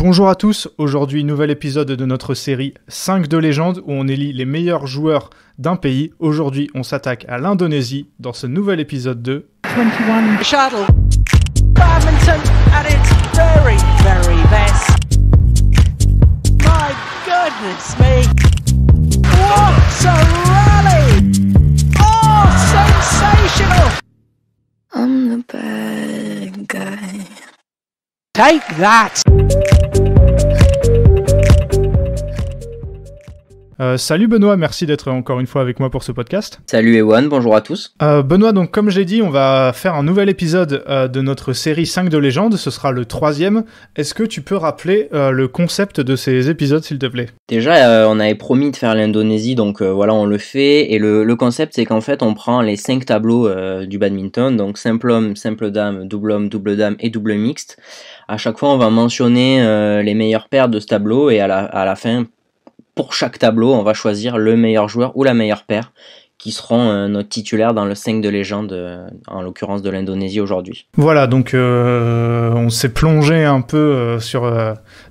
Bonjour à tous, aujourd'hui nouvel épisode de notre série 5 de légende où on élit les meilleurs joueurs d'un pays. Aujourd'hui on s'attaque à l'Indonésie dans ce nouvel épisode de 21 Shuttle. Badminton at its very, very best. Oh, I'm the bad Take that! Euh, salut Benoît, merci d'être encore une fois avec moi pour ce podcast. Salut Ewan, bonjour à tous. Euh, Benoît, donc comme j'ai dit, on va faire un nouvel épisode euh, de notre série 5 de légende, ce sera le troisième. Est-ce que tu peux rappeler le concept de ces épisodes s'il te plaît Déjà, on avait promis de faire l'Indonésie, donc voilà, on le fait. Et le, concept, c'est qu'en fait, on prend les 5 tableaux du badminton, donc simple homme, simple dame, double homme, double dame et double mixte. À chaque fois, on va mentionner les meilleures paires de ce tableau et à la, à la fin, pour chaque tableau, on va choisir le meilleur joueur ou la meilleure paire qui seront euh, nos titulaires dans le 5 de légende, euh, en l'occurrence de l'Indonésie aujourd'hui. Voilà, donc euh, on s'est plongé un peu sur,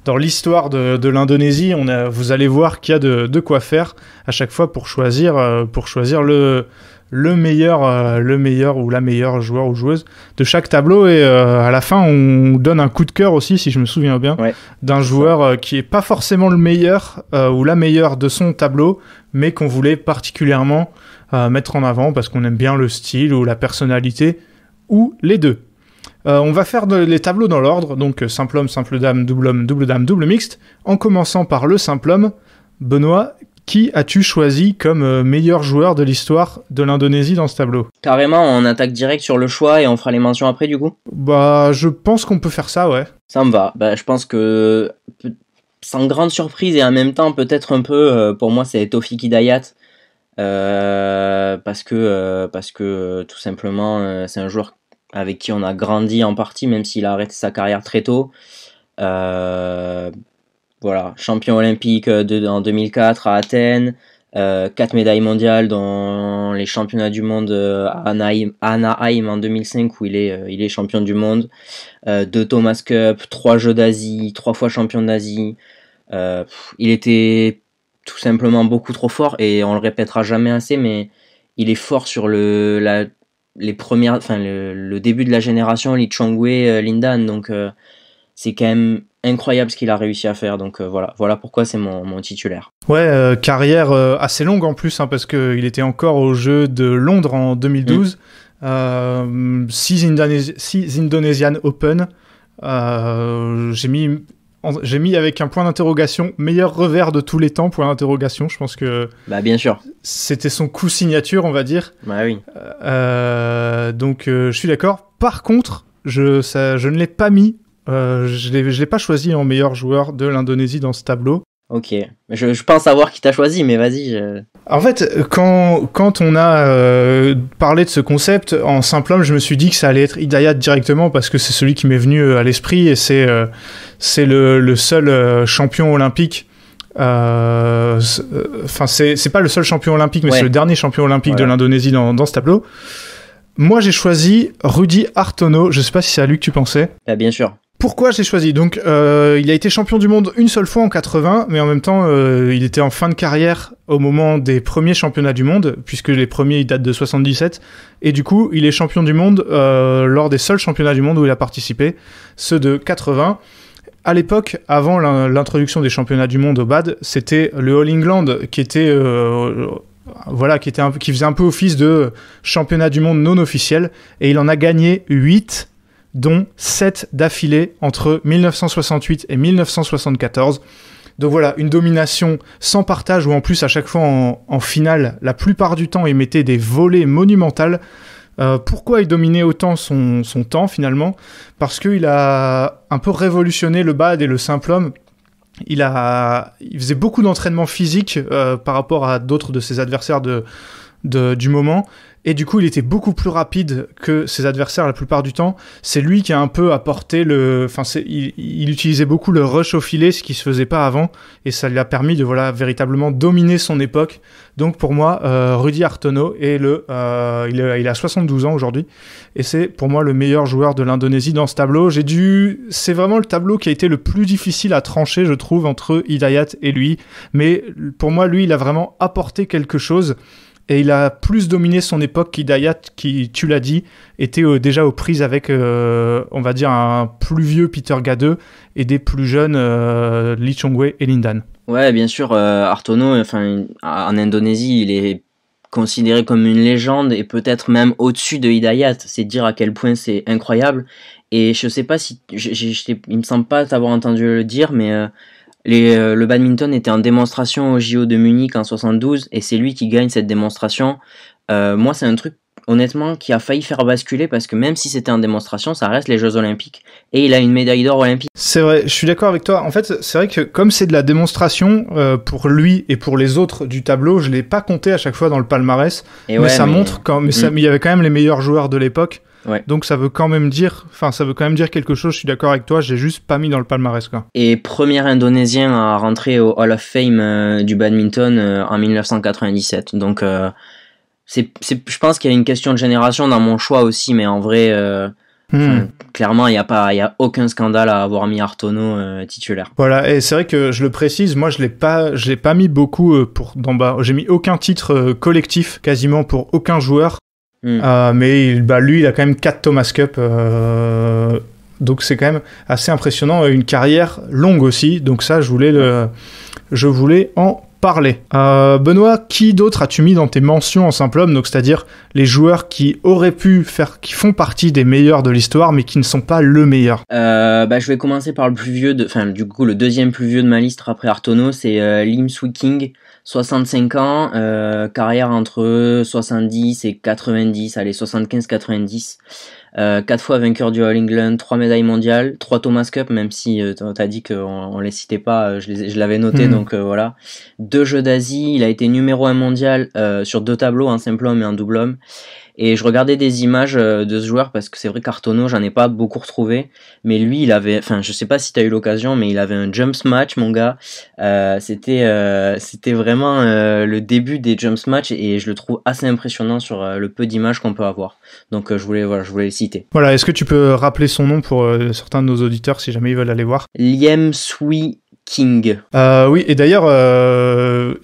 dans l'histoire de, l'Indonésie. On a, vous allez voir qu'il y a de, de, quoi faire à chaque fois pour choisir, pour choisir le, le meilleur, euh, le meilleur ou la meilleure joueur ou joueuse de chaque tableau. Et euh, à la fin, on donne un coup de cœur aussi, si je me souviens bien, d'un joueur euh, qui est pas forcément le meilleur ou la meilleure de son tableau, mais qu'on voulait particulièrement mettre en avant parce qu'on aime bien le style ou la personnalité ou les deux. on va faire les tableaux dans l'ordre, donc simple homme, simple dame, double homme, double dame, double mixte, en commençant par le simple homme. Benoît, qui as-tu choisi comme euh, meilleur joueur de l'histoire de l'Indonésie dans ce tableau Carrément, on attaque direct sur le choix et on fera les mentions après du coup Bah, je pense qu'on peut faire ça, ouais. Ça me va. Bah, je pense que sans grande surprise et en même temps peut-être un peu, euh, pour moi, c'est Tofiki Dayat. Euh, parce que, parce que tout simplement, c'est un joueur avec qui on a grandi en partie, même s'il a arrêté sa carrière très tôt. Voilà, champion olympique euh, de, en 2004 à Athènes, euh, quatre médailles mondiales dans les championnats du monde euh, à Anaheim, Anaheim, en 2005 où il est, euh, il est champion du monde, euh, deux Thomas Cup, trois Jeux d'Asie, trois fois champion d'Asie. il était tout simplement beaucoup trop fort et on le répétera jamais assez, mais il est fort sur le, la, les premières, enfin le, début de la génération, Li Chongwei, Lindan, donc c'est quand même incroyable ce qu'il a réussi à faire. Donc euh, voilà, voilà pourquoi c'est mon, mon, titulaire. Ouais, euh, carrière euh, assez longue en plus, hein, parce qu'il était encore au jeu de Londres en 2012. 6 indonésian Indonesian Open. J'ai mis. J'ai mis avec un point d'interrogation, meilleur revers de tous les temps, point d'interrogation, je pense que... Bah bien sûr. C'était son coup signature, on va dire. Bah oui. donc je suis d'accord. Par contre, je, ça, je ne l'ai pas mis euh, je ne l'ai pas choisi en meilleur joueur de l'Indonésie dans ce tableau. Ok, je, pense savoir qui t'a choisi, mais vas-y. En fait, quand, on a euh, parlé de ce concept, en simple homme, je me suis dit que ça allait être Hidayat directement parce que c'est celui qui m'est venu euh, à l'esprit et c'est c'est le, seul champion olympique. Enfin, c'est pas le seul champion olympique, mais c'est le dernier champion olympique de l'Indonésie dans, ce tableau. Moi, j'ai choisi Rudy Artono. Je sais pas si c'est à lui que tu pensais. Bah, bien sûr. Pourquoi j'ai choisi Donc, euh, il a été champion du monde une seule fois en 80, mais en même temps, euh, il était en fin de carrière au moment des premiers championnats du monde, puisque les premiers ils datent de 77, et du coup, il est champion du monde euh, lors des seuls championnats du monde où il a participé, ceux de 80. À l'époque, avant l'introduction des championnats du monde au BAD, c'était le All England qui était voilà, qui, était un, qui faisait un peu office de championnat du monde non officiel, et il en a gagné 8 dont 7 d'affilée entre 1968 et 1974. Donc voilà, une domination sans partage où en plus à chaque fois en, finale, la plupart du temps, il mettait des volets monumentales. Euh, pourquoi il dominait autant son, temps finalement Parce qu'il a un peu révolutionné le bad et le simple homme. Il, a, il faisait beaucoup d'entraînement physique euh, par rapport à d'autres de ses adversaires de, de, du moment. Et du coup, il était beaucoup plus rapide que ses adversaires la plupart du temps. C'est lui qui a un peu apporté le. Enfin, il, utilisait beaucoup le rush au filet, ce qui se faisait pas avant. Et ça lui a permis de voilà, véritablement dominer son époque. Donc pour moi, euh, Rudy Artono, est le, euh, il, a, 72 ans aujourd'hui. Et c'est pour moi le meilleur joueur de l'Indonésie dans ce tableau. J'ai dû. C'est vraiment le tableau qui a été le plus difficile à trancher, je trouve, entre Hidayat et lui. Mais pour moi, lui, il a vraiment apporté quelque chose et il a plus dominé son époque qu'Hidayat, qui, tu l'as dit, était euh, déjà aux prises avec, euh, on va dire, un plus vieux Peter Gadeux et des plus jeunes euh, et Lindan. Ouais, bien sûr, euh, Artono, enfin, en Indonésie, il est considéré comme une légende et peut-être même au-dessus de Hidayat. C'est dire à quel point c'est incroyable. Et je sais pas si, j ne il me semble pas t'avoir entendu le dire, mais euh, le badminton était en démonstration au JO de Munich en 72 et c'est lui qui gagne cette démonstration. Euh, moi, c'est un truc honnêtement qui a failli faire basculer parce que même si c'était en démonstration, ça reste les Jeux Olympiques et il a une médaille d'or olympique. C'est vrai, je suis d'accord avec toi. En fait, c'est vrai que comme c'est de la démonstration euh, pour lui et pour les autres du tableau, je l'ai pas compté à chaque fois dans le palmarès, mais ça montre mm. quand, il y avait quand même les meilleurs joueurs de l'époque. Donc ça veut quand même dire, enfin ça veut quand même dire quelque chose. Je suis d'accord avec toi. J'ai juste pas mis dans le palmarès Et premier Indonésien à rentrer au Hall of Fame euh, du badminton euh, en 1997. Donc euh, c'est, je pense qu'il y a une question de génération dans mon choix aussi, mais en vrai. Hmm. Clairement, il n'y a pas, il a aucun scandale à avoir mis Artono titulaire. Voilà, et c'est vrai que je le précise, moi je l'ai pas, je l'ai pas mis beaucoup pour d'en bas. J'ai mis aucun titre collectif, quasiment pour aucun joueur. Mm. Euh, mais bah, lui, il a quand même 4 Thomas Cup. Euh, donc c'est quand même assez impressionnant. Une carrière longue aussi. Donc ça, je voulais, le, je voulais en parler. Euh, Benoît, qui d'autre as-tu mis dans tes mentions en simple homme Donc c'est-à-dire les joueurs qui auraient pu faire, qui font partie des meilleurs de l'histoire, mais qui ne sont pas le meilleur. Euh, bah, je vais commencer par le plus vieux, de, enfin du coup le deuxième plus vieux de ma liste après Artono, c'est euh, Lim Swicking. King. 65 ans, euh, carrière entre 70 et 90, allez 75-90. Euh, 4 fois vainqueur du All England, 3 médailles mondiales, 3 Thomas Cup, même si euh, tu t'as dit qu'on on les citait pas, euh, je l'avais noté, hmm. donc euh, voilà. Deux Jeux d'Asie, il a été numéro 1 mondial sur deux tableaux, un simple homme et un double homme. Et je regardais des images euh, de ce joueur parce que c'est vrai qu'Artono, j'en ai pas beaucoup retrouvé. Mais lui, il avait, enfin, je sais pas si tu as eu l'occasion, mais il avait un jumps match, mon gars. Euh, c'était, euh, c'était vraiment le début des jumps match et je le trouve assez impressionnant sur le peu d'images qu'on peut avoir. Donc, je voulais, je voulais le citer. Voilà. Est-ce que tu peux rappeler son nom pour certains de nos auditeurs si jamais ils veulent aller voir? Liam Sui King. oui, et d'ailleurs,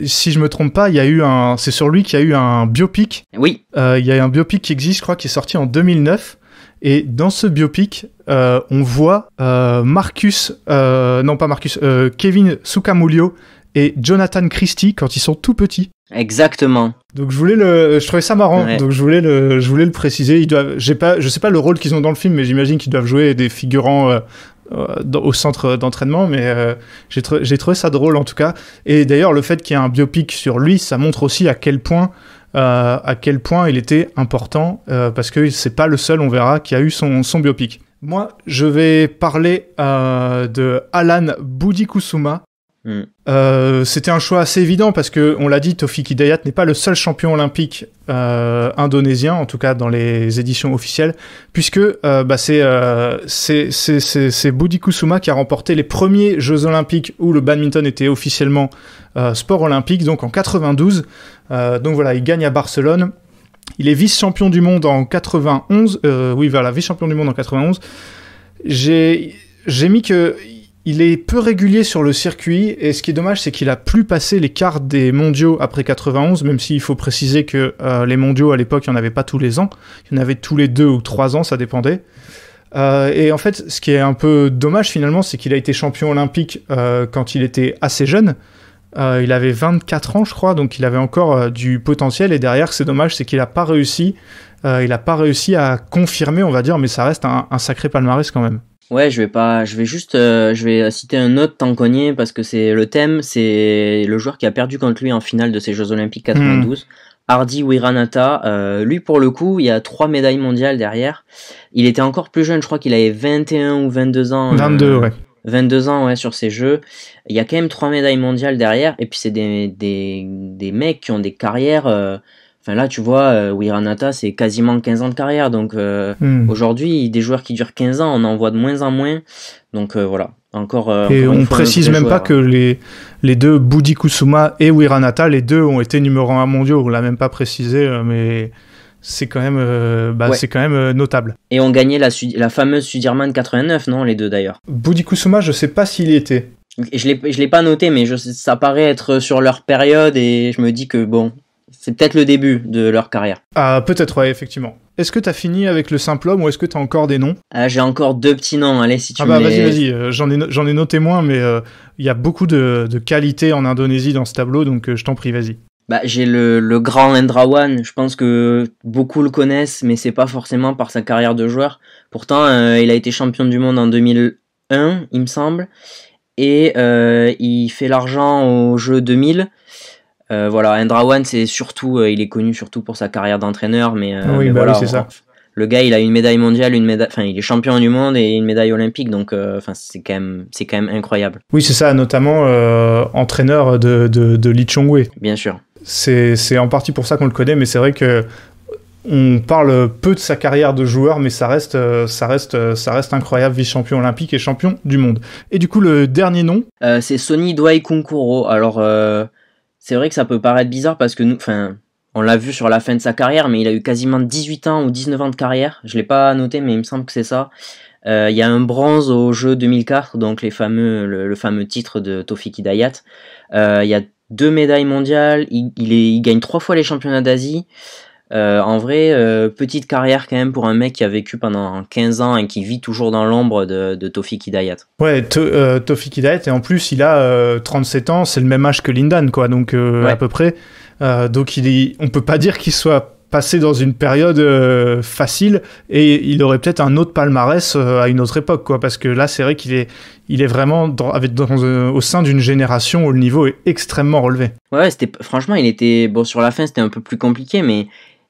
si je me trompe pas, il y a eu un, c'est sur lui qu'il y a eu un biopic. Oui. Euh, il y a un biopic qui existe, je crois, qui est sorti en 2009. Et dans ce biopic, euh, on voit euh, Marcus, non pas Marcus, Kevin Sukamulio et Jonathan Christie quand ils sont tout petits. Exactement. Donc je voulais le, je trouvais ça marrant. Donc je voulais le, je voulais le préciser. Ils doivent, j'ai pas, je sais pas le rôle qu'ils ont dans le film, mais j'imagine qu'ils doivent jouer des figurants au centre d'entraînement, mais euh, j'ai trouvé ça drôle en tout cas. Et d'ailleurs, le fait qu'il y ait un biopic sur lui, ça montre aussi à quel point, euh, à quel point il était important, euh, parce que c'est pas le seul, on verra, qui a eu son, son biopic. Moi, je vais parler de Alan Boudikusuma, Mm. Euh, c'était un choix assez évident parce que, on l'a dit, Tofiki Dayat n'est pas le seul champion olympique euh, indonésien, en tout cas dans les éditions officielles, puisque euh, bah, c'est, c'est, Budi Kusuma qui a remporté les premiers Jeux olympiques où le badminton était officiellement sport olympique, donc en 92. donc voilà, il gagne à Barcelone. Il est vice-champion du monde en 91. oui, voilà, vice-champion du monde en 91. J'ai j'ai mis que il est peu régulier sur le circuit et ce qui est dommage c'est qu'il a plus passé les quarts des mondiaux après 91 même s'il faut préciser que euh, les mondiaux à l'époque il n'y en avait pas tous les ans, il y en avait tous les deux ou trois ans ça dépendait. Euh, et en fait ce qui est un peu dommage finalement c'est qu'il a été champion olympique euh, quand il était assez jeune. il avait 24 ans je crois donc il avait encore du potentiel et derrière c'est dommage c'est qu'il n'a pas réussi euh, il n'a pas réussi à confirmer, on va dire, mais ça reste un, sacré palmarès quand même. Ouais, je vais pas, je vais juste, euh, je vais citer un autre Tanconier parce que c'est le thème, c'est le joueur qui a perdu contre lui en finale de ces Jeux Olympiques 92. Hmm. Hardy Wiranata, euh, lui pour le coup, il y a trois médailles mondiales derrière. Il était encore plus jeune, je crois qu'il avait 21 ou 22 ans. 22, ouais. 22 ans, ouais, sur ces jeux. Il y a quand même trois médailles mondiales derrière, et puis c'est des, des mecs qui ont des carrières Enfin là, tu vois, euh, Wiranata, c'est quasiment 15 ans de carrière. Donc euh, hmm. aujourd'hui, des joueurs qui durent 15 ans, on en voit de moins en moins. Donc euh, voilà, encore. et on précise même pas que les, les deux, Budi Kusuma et Wiranata, les deux ont été numéro 1 mondiaux. On l'a même pas précisé, mais c'est quand même, bah, c'est quand même notable. Et on gagnait la, fameuse Sudirman 89, non Les deux d'ailleurs. Budi Kusuma, je sais pas s'il y était. Je ne je l'ai pas noté, mais ça paraît être sur leur période et je me dis que bon, c'est peut-être le début de leur carrière. Ah, peut-être, ouais, effectivement. Est-ce que t'as fini avec le simple homme ou est-ce que as encore des noms ah, J'ai encore deux petits noms, allez, si tu Ah bah, vas-y, vas-y, euh, j'en ai, j'en ai noté moins, mais euh, il y a beaucoup de, de qualité en Indonésie dans ce tableau, donc euh, je t'en prie, vas-y. Bah, j'ai le, le grand Endrawan, je pense que beaucoup le connaissent, mais c'est pas forcément par sa carrière de joueur. Pourtant, il a été champion du monde en 2001, il me semble, et il fait l'argent au jeu 2000 euh, voilà, Andrawan, c'est surtout, euh, il est connu surtout pour sa carrière d'entraîneur, mais, euh, bah oui, voilà, c'est ça. Le gars, il a une médaille mondiale, une médaille, enfin, il est champion du monde et une médaille olympique, donc, enfin, c'est quand même, c'est quand même incroyable. Oui, c'est ça, notamment entraîneur de, de, de Bien sûr. C'est en partie pour ça qu'on le connaît, mais c'est vrai que on parle peu de sa carrière de joueur, mais ça reste, ça reste, ça reste incroyable, vice-champion olympique et champion du monde. Et du coup, le dernier nom, c'est Sonny Dwai Kunkuro. Alors c'est vrai que ça peut paraître bizarre parce que nous, enfin, on l'a vu sur la fin de sa carrière, mais il a eu quasiment 18 ans ou 19 ans de carrière. Je l'ai pas noté, mais il me semble que c'est ça. Euh, il y a un bronze au jeu 2004, donc les fameux, le, fameux titre de Tofiki Dayat euh, Il y a deux médailles mondiales, il gagne trois fois les championnats d'Asie. Euh, en vrai, euh, petite carrière quand même pour un mec qui a vécu pendant 15 ans et qui vit toujours dans l'ombre de, de Kidayat. Ouais, euh, Tofi Kidayat et en plus, il a 37 ans, c'est le même âge que Lindan, quoi, donc à peu près. donc il est, on peut pas dire qu'il soit passé dans une période facile et il aurait peut-être un autre palmarès à une autre époque, quoi, parce que là, c'est vrai qu'il est, il est vraiment avec, au sein d'une génération où le niveau est extrêmement relevé. Ouais, c'était franchement, il était bon sur la fin, c'était un peu plus compliqué, mais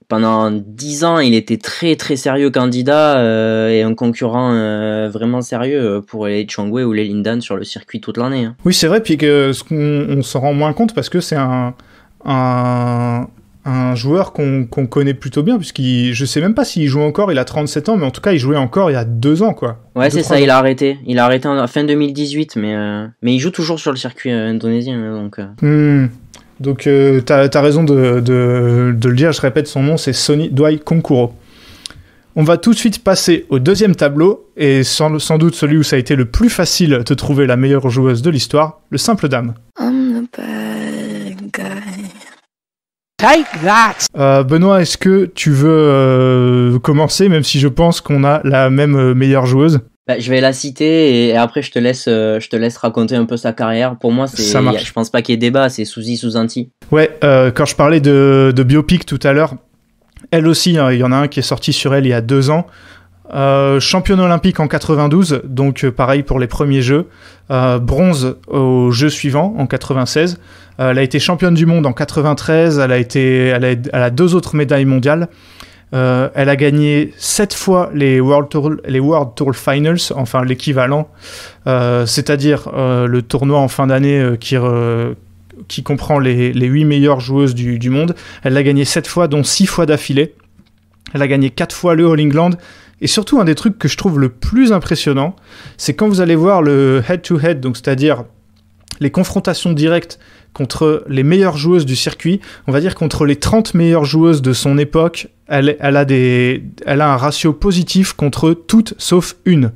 pendant dix ans, il était très très sérieux candidat euh, et un concurrent euh, vraiment sérieux euh, pour les Chongwe ou les Lindan sur le circuit toute l'année. Hein. Oui, c'est vrai, puis que on, s'en rend moins compte parce que c'est un, un, joueur qu'on connaît plutôt bien, puisqu'il, je sais même pas s'il joue encore, il a 37 ans, mais en tout cas, il jouait encore il y a deux ans, quoi. Ouais, c'est ça, il a arrêté. Il a arrêté en fin 2018, mais, mais il joue toujours sur le circuit indonésien, hein, donc. Hmm. Donc, euh, t'as tu as, raison de, le dire, je répète son nom, c'est Sony Dwai Konkuro. On va tout de suite passer au deuxième tableau, et sans, doute celui où ça a été le plus facile de trouver la meilleure joueuse de l'histoire, le simple dame. Euh, Benoît, est-ce que tu veux euh, commencer, même si je pense qu'on a la même meilleure joueuse bah, je vais la citer et après je te laisse, euh, je te laisse raconter un peu sa carrière. Pour moi, c'est, je pense pas qu'il y ait débat, c'est Suzy Susanti. Ouais, euh, quand je parlais de, biopic tout à l'heure, elle aussi, hein, il y en a un qui est sorti sur elle il y a deux ans. Euh, championne olympique en 92, donc pareil pour les premiers Jeux. bronze aux Jeux suivants en 96. elle a été championne du monde en 93. Elle a été, elle a deux autres médailles mondiales. Euh, elle a gagné 7 fois les World Tour, les World Tour Finals, enfin l'équivalent, euh, c'est-à-dire euh, le tournoi en fin d'année qui, qui, comprend les, les, 8 meilleures joueuses du, monde. Elle l'a gagné 7 fois, dont 6 fois d'affilée. Elle a gagné 4 fois le All England. Et surtout, un des trucs que je trouve le plus impressionnant, c'est quand vous allez voir le head-to-head, donc c'est-à-dire les confrontations directes contre les meilleures joueuses du circuit. On va dire contre les 30 meilleures joueuses de son époque, elle, a, elle a un ratio positif contre toutes sauf une.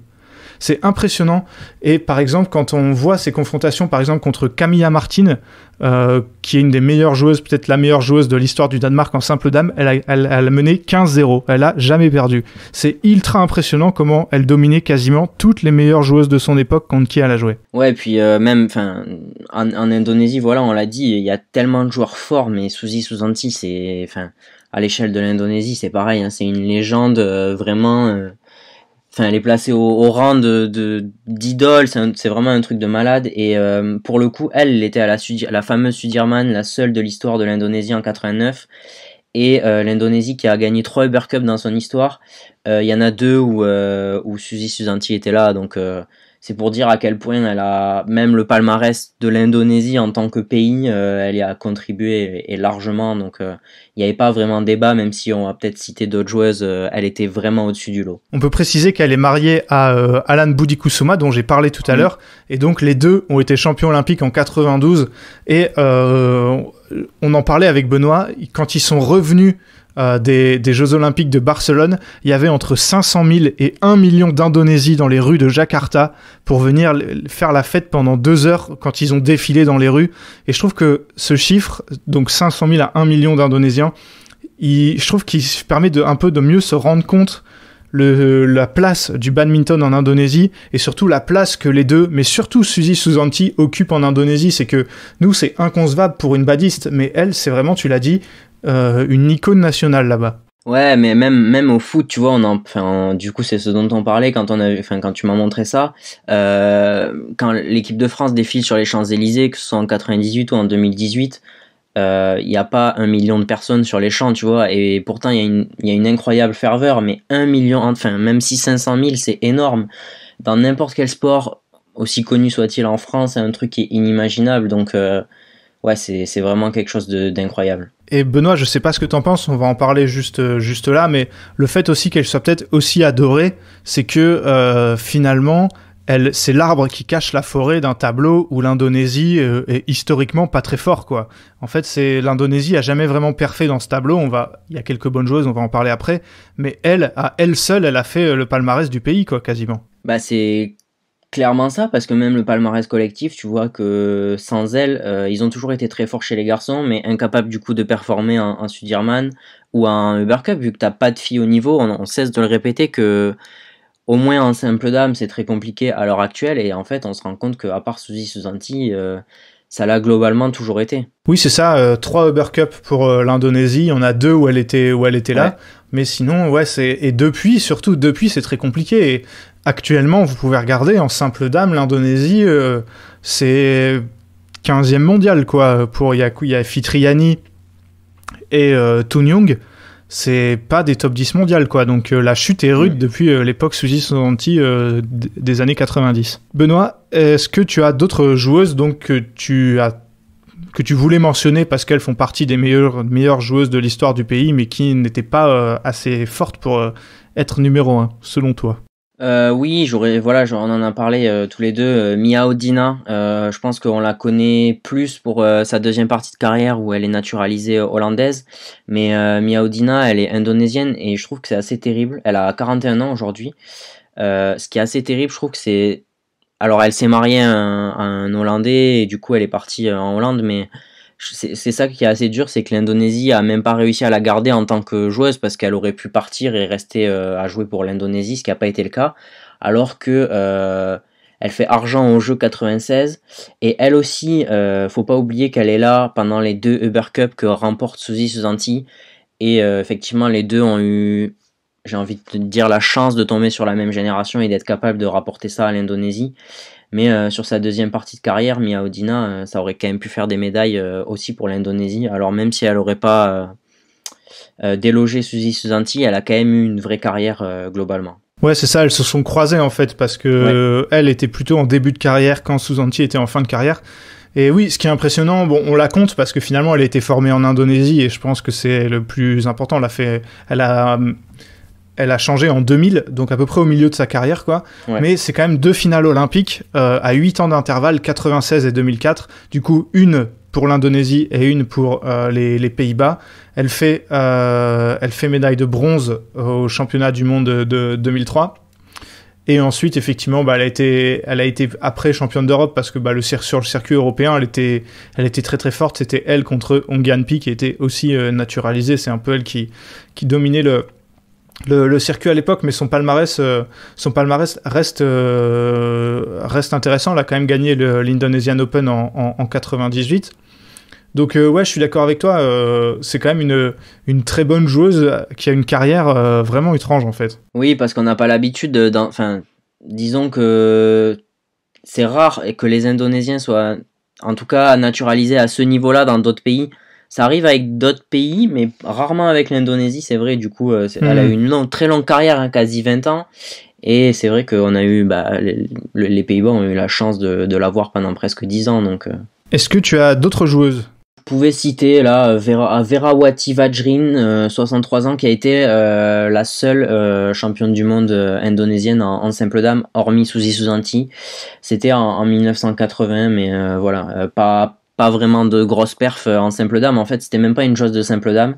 C'est impressionnant. Et par exemple, quand on voit ces confrontations, par exemple, contre Camilla Martin, euh, qui est une des meilleures joueuses, peut-être la meilleure joueuse de l'histoire du Danemark en simple dame, elle a, elle, elle a mené 15-0. Elle a jamais perdu. C'est ultra impressionnant comment elle dominait quasiment toutes les meilleures joueuses de son époque contre qui elle a joué. Ouais, puis euh, même, enfin, en, en, Indonésie, voilà, on l'a dit, il y a tellement de joueurs forts, mais Suzy Susanti, c'est, enfin, à l'échelle de l'Indonésie, c'est pareil, hein, c'est une légende euh, vraiment. Euh, Enfin, elle est placée au, rang de d'idole, c'est vraiment un truc de malade. Et euh, pour le coup, elle, elle était à la, fameuse Sudirman, la seule de l'histoire de l'Indonésie en 89. Et euh, l'Indonésie qui a gagné trois Uber Cup dans son histoire. Euh, il y en a deux où, où Suzy Susanti était là, donc c'est pour dire à quel point elle a, même le palmarès de l'Indonésie en tant que pays, euh, elle y a contribué et, largement. Donc euh, il n'y avait pas vraiment débat, même si on va peut-être citer d'autres joueuses, euh, elle était vraiment au-dessus du lot. On peut préciser qu'elle est mariée à Alan Budikusuma, dont j'ai parlé tout à l'heure. Et donc les deux ont été champions olympiques en 92. Et on en parlait avec Benoît, quand ils sont revenus euh, des, Jeux Olympiques de Barcelone, il y avait entre 500 000 et 1 million d'Indonésie dans les rues de Jakarta pour venir faire la fête pendant deux heures quand ils ont défilé dans les rues. Et je trouve que ce chiffre, donc 500 000 à 1 million d'Indonésiens, je trouve qu'il permet de, un peu de mieux se rendre compte le, la place du badminton en Indonésie et surtout la place que les deux, mais surtout Suzy Susanti, occupent en Indonésie. C'est que nous, c'est inconcevable pour une badiste, mais elle, c'est vraiment, tu l'as dit, euh, une icône nationale là-bas. Ouais, mais même même au foot, tu vois, on du coup, c'est ce dont on parlait quand on a, enfin, quand tu m'as montré ça, euh, quand l'équipe de France défile sur les Champs Élysées, que ce soit en 98 ou en 2018, il n'y a pas un million de personnes sur les champs, tu vois, et pourtant il y, a une incroyable ferveur, mais un million, enfin, même si 500 000, c'est énorme. Dans n'importe quel sport, aussi connu soit-il en France, c'est un truc qui est inimaginable, donc euh, ouais, c'est vraiment quelque chose d'incroyable. Et Benoît, je sais pas ce que t'en penses, on va en parler juste euh, juste là, mais le fait aussi qu'elle soit peut-être aussi adorée, c'est que euh, finalement, elle, c'est l'arbre qui cache la forêt d'un tableau où l'Indonésie euh, est historiquement pas très fort, quoi. En fait, c'est l'Indonésie a jamais vraiment perfait dans ce tableau. On va, il y a quelques bonnes choses, on va en parler après, mais elle, à elle seule, elle a fait le palmarès du pays, quoi, quasiment. Bah c'est Clairement ça, parce que même le palmarès collectif, tu vois que euh, sans elle, euh, ils ont toujours été très forts chez les garçons, mais incapables du coup de performer en, Sudirman ou en Uber Cup, vu que t'as pas de filles au niveau, on, cesse de le répéter que au moins en simple dame, c'est très compliqué à l'heure actuelle, et en fait, on se rend compte que à part Suzy Susanti, euh, ça l'a globalement toujours été. Oui, c'est ça. trois Uber Cup pour l'Indonésie. On a deux où elle était où elle était là. Mais sinon, ouais, c'est et depuis surtout depuis c'est très compliqué. Et actuellement, vous pouvez regarder en simple dame, l'Indonésie, euh, c'est 15e mondial, quoi. Pour il y, a, Fitriani et euh, Tunyung, c'est pas des top 10 mondial, quoi. Donc euh, la chute est rude depuis euh, l'époque Suzy Sonti des années 90. Benoît, est-ce que tu as d'autres joueuses donc, que tu que tu voulais mentionner parce qu'elles font partie des meilleures, meilleures joueuses de l'histoire du pays, mais qui n'étaient pas assez fortes pour être numéro 1, selon toi euh, oui, j'aurais voilà, on en a parlé euh, tous les deux. Euh, Mia Odina, je pense qu'on la connaît plus pour sa deuxième partie de carrière où elle est naturalisée hollandaise. Mais Mia Odina, elle est indonésienne et je trouve que c'est assez terrible. Elle a 41 ans aujourd'hui. ce qui est assez terrible, je trouve que c'est. Alors, elle s'est mariée un, à un Hollandais et du coup, elle est partie en Hollande, mais c'est ça qui est assez dur, c'est que l'Indonésie a même pas réussi à la garder en tant que joueuse parce qu'elle aurait pu partir et rester euh, à jouer pour l'Indonésie, ce qui n'a pas été le cas. Alors que euh, elle fait argent au jeu 96 et elle aussi, euh, faut pas oublier qu'elle est là pendant les deux Uber Cup que remporte Suzy Susanti et effectivement les deux ont eu, j'ai envie de dire la chance de tomber sur la même génération et d'être capable de rapporter ça à l'Indonésie. Mais euh, sur sa deuxième partie de carrière, Mia Odina, euh, ça aurait quand même pu faire des médailles euh, aussi pour l'Indonésie. Alors même si elle n'aurait pas délogé Suzy Susanti, elle a quand même eu une vraie carrière globalement. Ouais, c'est ça, elles se sont croisées en fait, parce que elle était plutôt en début de carrière quand Susanti était en fin de carrière. Et oui, ce qui est impressionnant, bon, on la compte parce que finalement, elle a été formée en Indonésie et je pense que c'est le plus important. Elle a fait, elle a elle a changé en 2000, donc à peu près au milieu de sa carrière, quoi. Mais c'est quand même deux finales olympiques euh, à 8 ans d'intervalle, 96 et 2004. Du coup, une pour l'Indonésie et une pour euh, les, Pays-Bas. Elle fait, euh, elle fait médaille de bronze au championnat du monde de, 2003. Et ensuite, effectivement, bah, elle a été, elle a été après championne d'Europe parce que bah, le sur le circuit européen, elle était, elle était très très forte. C'était elle contre pi qui était aussi naturalisée. C'est un peu elle qui, qui dominait le, le, circuit à l'époque, mais son palmarès, euh, son palmarès reste, euh, reste intéressant. Elle a quand même gagné l'Indonesian Open en, en, 98. Donc euh, ouais, je suis d'accord avec toi. c'est quand même une, très bonne joueuse qui a une carrière vraiment étrange en fait. Oui, parce qu'on n'a pas l'habitude. Enfin, disons que c'est rare que les Indonésiens soient, en tout cas, naturalisés à ce niveau-là dans d'autres pays. Ça arrive avec d'autres pays, mais rarement avec l'Indonésie, c'est vrai. Du coup, euh, elle a hmm. eu une très longue carrière, hein, quasi 20 ans. Et c'est vrai qu'on a eu, bah, les, Pays-Bas ont eu la chance de, la voir pendant presque 10 ans. Donc, euh. Est-ce que tu as d'autres joueuses je pouvais citer là Vera, Verawati Vajrin, 63 ans, qui a été euh, la seule championne du monde indonésienne en, simple dame, hormis Suzy Susanti. C'était en, en, 1980, mais voilà, pas pas vraiment de grosse perf euh, en simple dame. En fait, c'était même pas une chose de simple dame.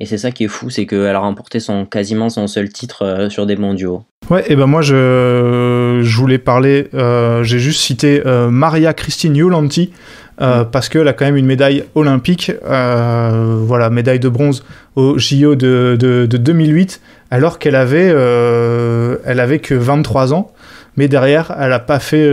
Et c'est ça qui est fou, c'est qu'elle a remporté son, quasiment son seul titre euh, sur des mondiaux. Ouais, et ben moi je, voulais parler, euh, j'ai juste cité Maria Christine Yolanti, mm. parce qu'elle a quand même une médaille olympique, voilà, médaille de bronze au JO de, 2008, alors qu'elle avait, elle avait que 23 ans, mais derrière, elle n'a pas fait,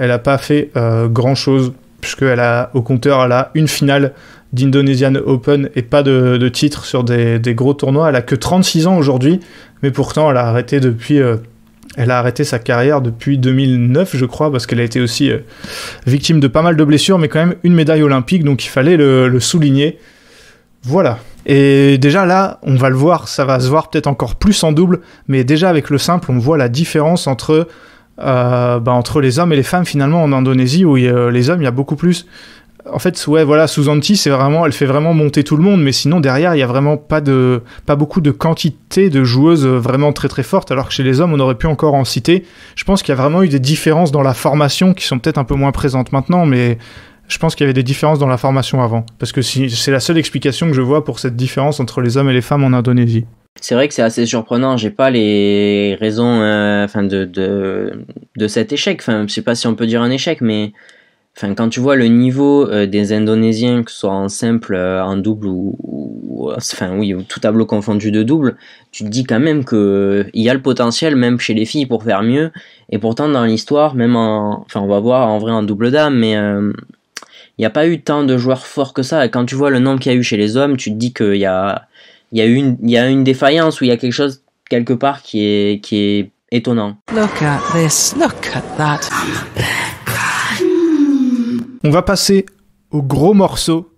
elle a pas fait grand-chose puisqu'elle a au compteur, elle a une finale d'Indonesian Open et pas de, titre sur des, gros tournois. Elle a que 36 ans aujourd'hui, mais pourtant elle a arrêté depuis. Euh, elle a arrêté sa carrière depuis 2009, je crois, parce qu'elle a été aussi euh, victime de pas mal de blessures, mais quand même une médaille olympique, donc il fallait le souligner. Voilà. Et déjà là, on va le voir, ça va se voir peut-être encore plus en double, mais déjà avec le simple, on voit la différence entre euh, bah, entre les hommes et les femmes finalement en Indonésie où euh, les hommes il y a beaucoup plus en fait, ouais, voilà, Susanti, c'est vraiment, elle fait vraiment monter tout le monde, mais sinon derrière, il y a vraiment pas de, pas beaucoup de quantité de joueuses euh, vraiment très très fortes, alors que chez les hommes, on aurait pu encore en citer. Je pense qu'il y a vraiment eu des différences dans la formation qui sont peut-être un peu moins présentes maintenant, mais je pense qu'il y avait des différences dans la formation avant, parce que si, c'est la seule explication que je vois pour cette différence entre les hommes et les femmes en Indonésie. C'est vrai que c'est assez surprenant. J'ai pas les raisons, euh, enfin de, de, cet échec. Enfin, je sais pas si on peut dire un échec, mais enfin quand tu vois le niveau euh, des Indonésiens, que ce soit en simple, euh, en double ou, enfin oui, tout tableau confondu de double, tu te dis quand même que il y a le potentiel même chez les filles pour faire mieux. Et pourtant dans l'histoire, même enfin on va voir en vrai en double dame, mais il n'y a pas eu tant de joueurs forts que ça. quand tu vois le nombre qu'il y a eu chez les hommes, tu te dis qu'il y a il y, a une, défaillance ou il y a quelque chose quelque part qui est, qui est étonnant. On va passer au gros morceau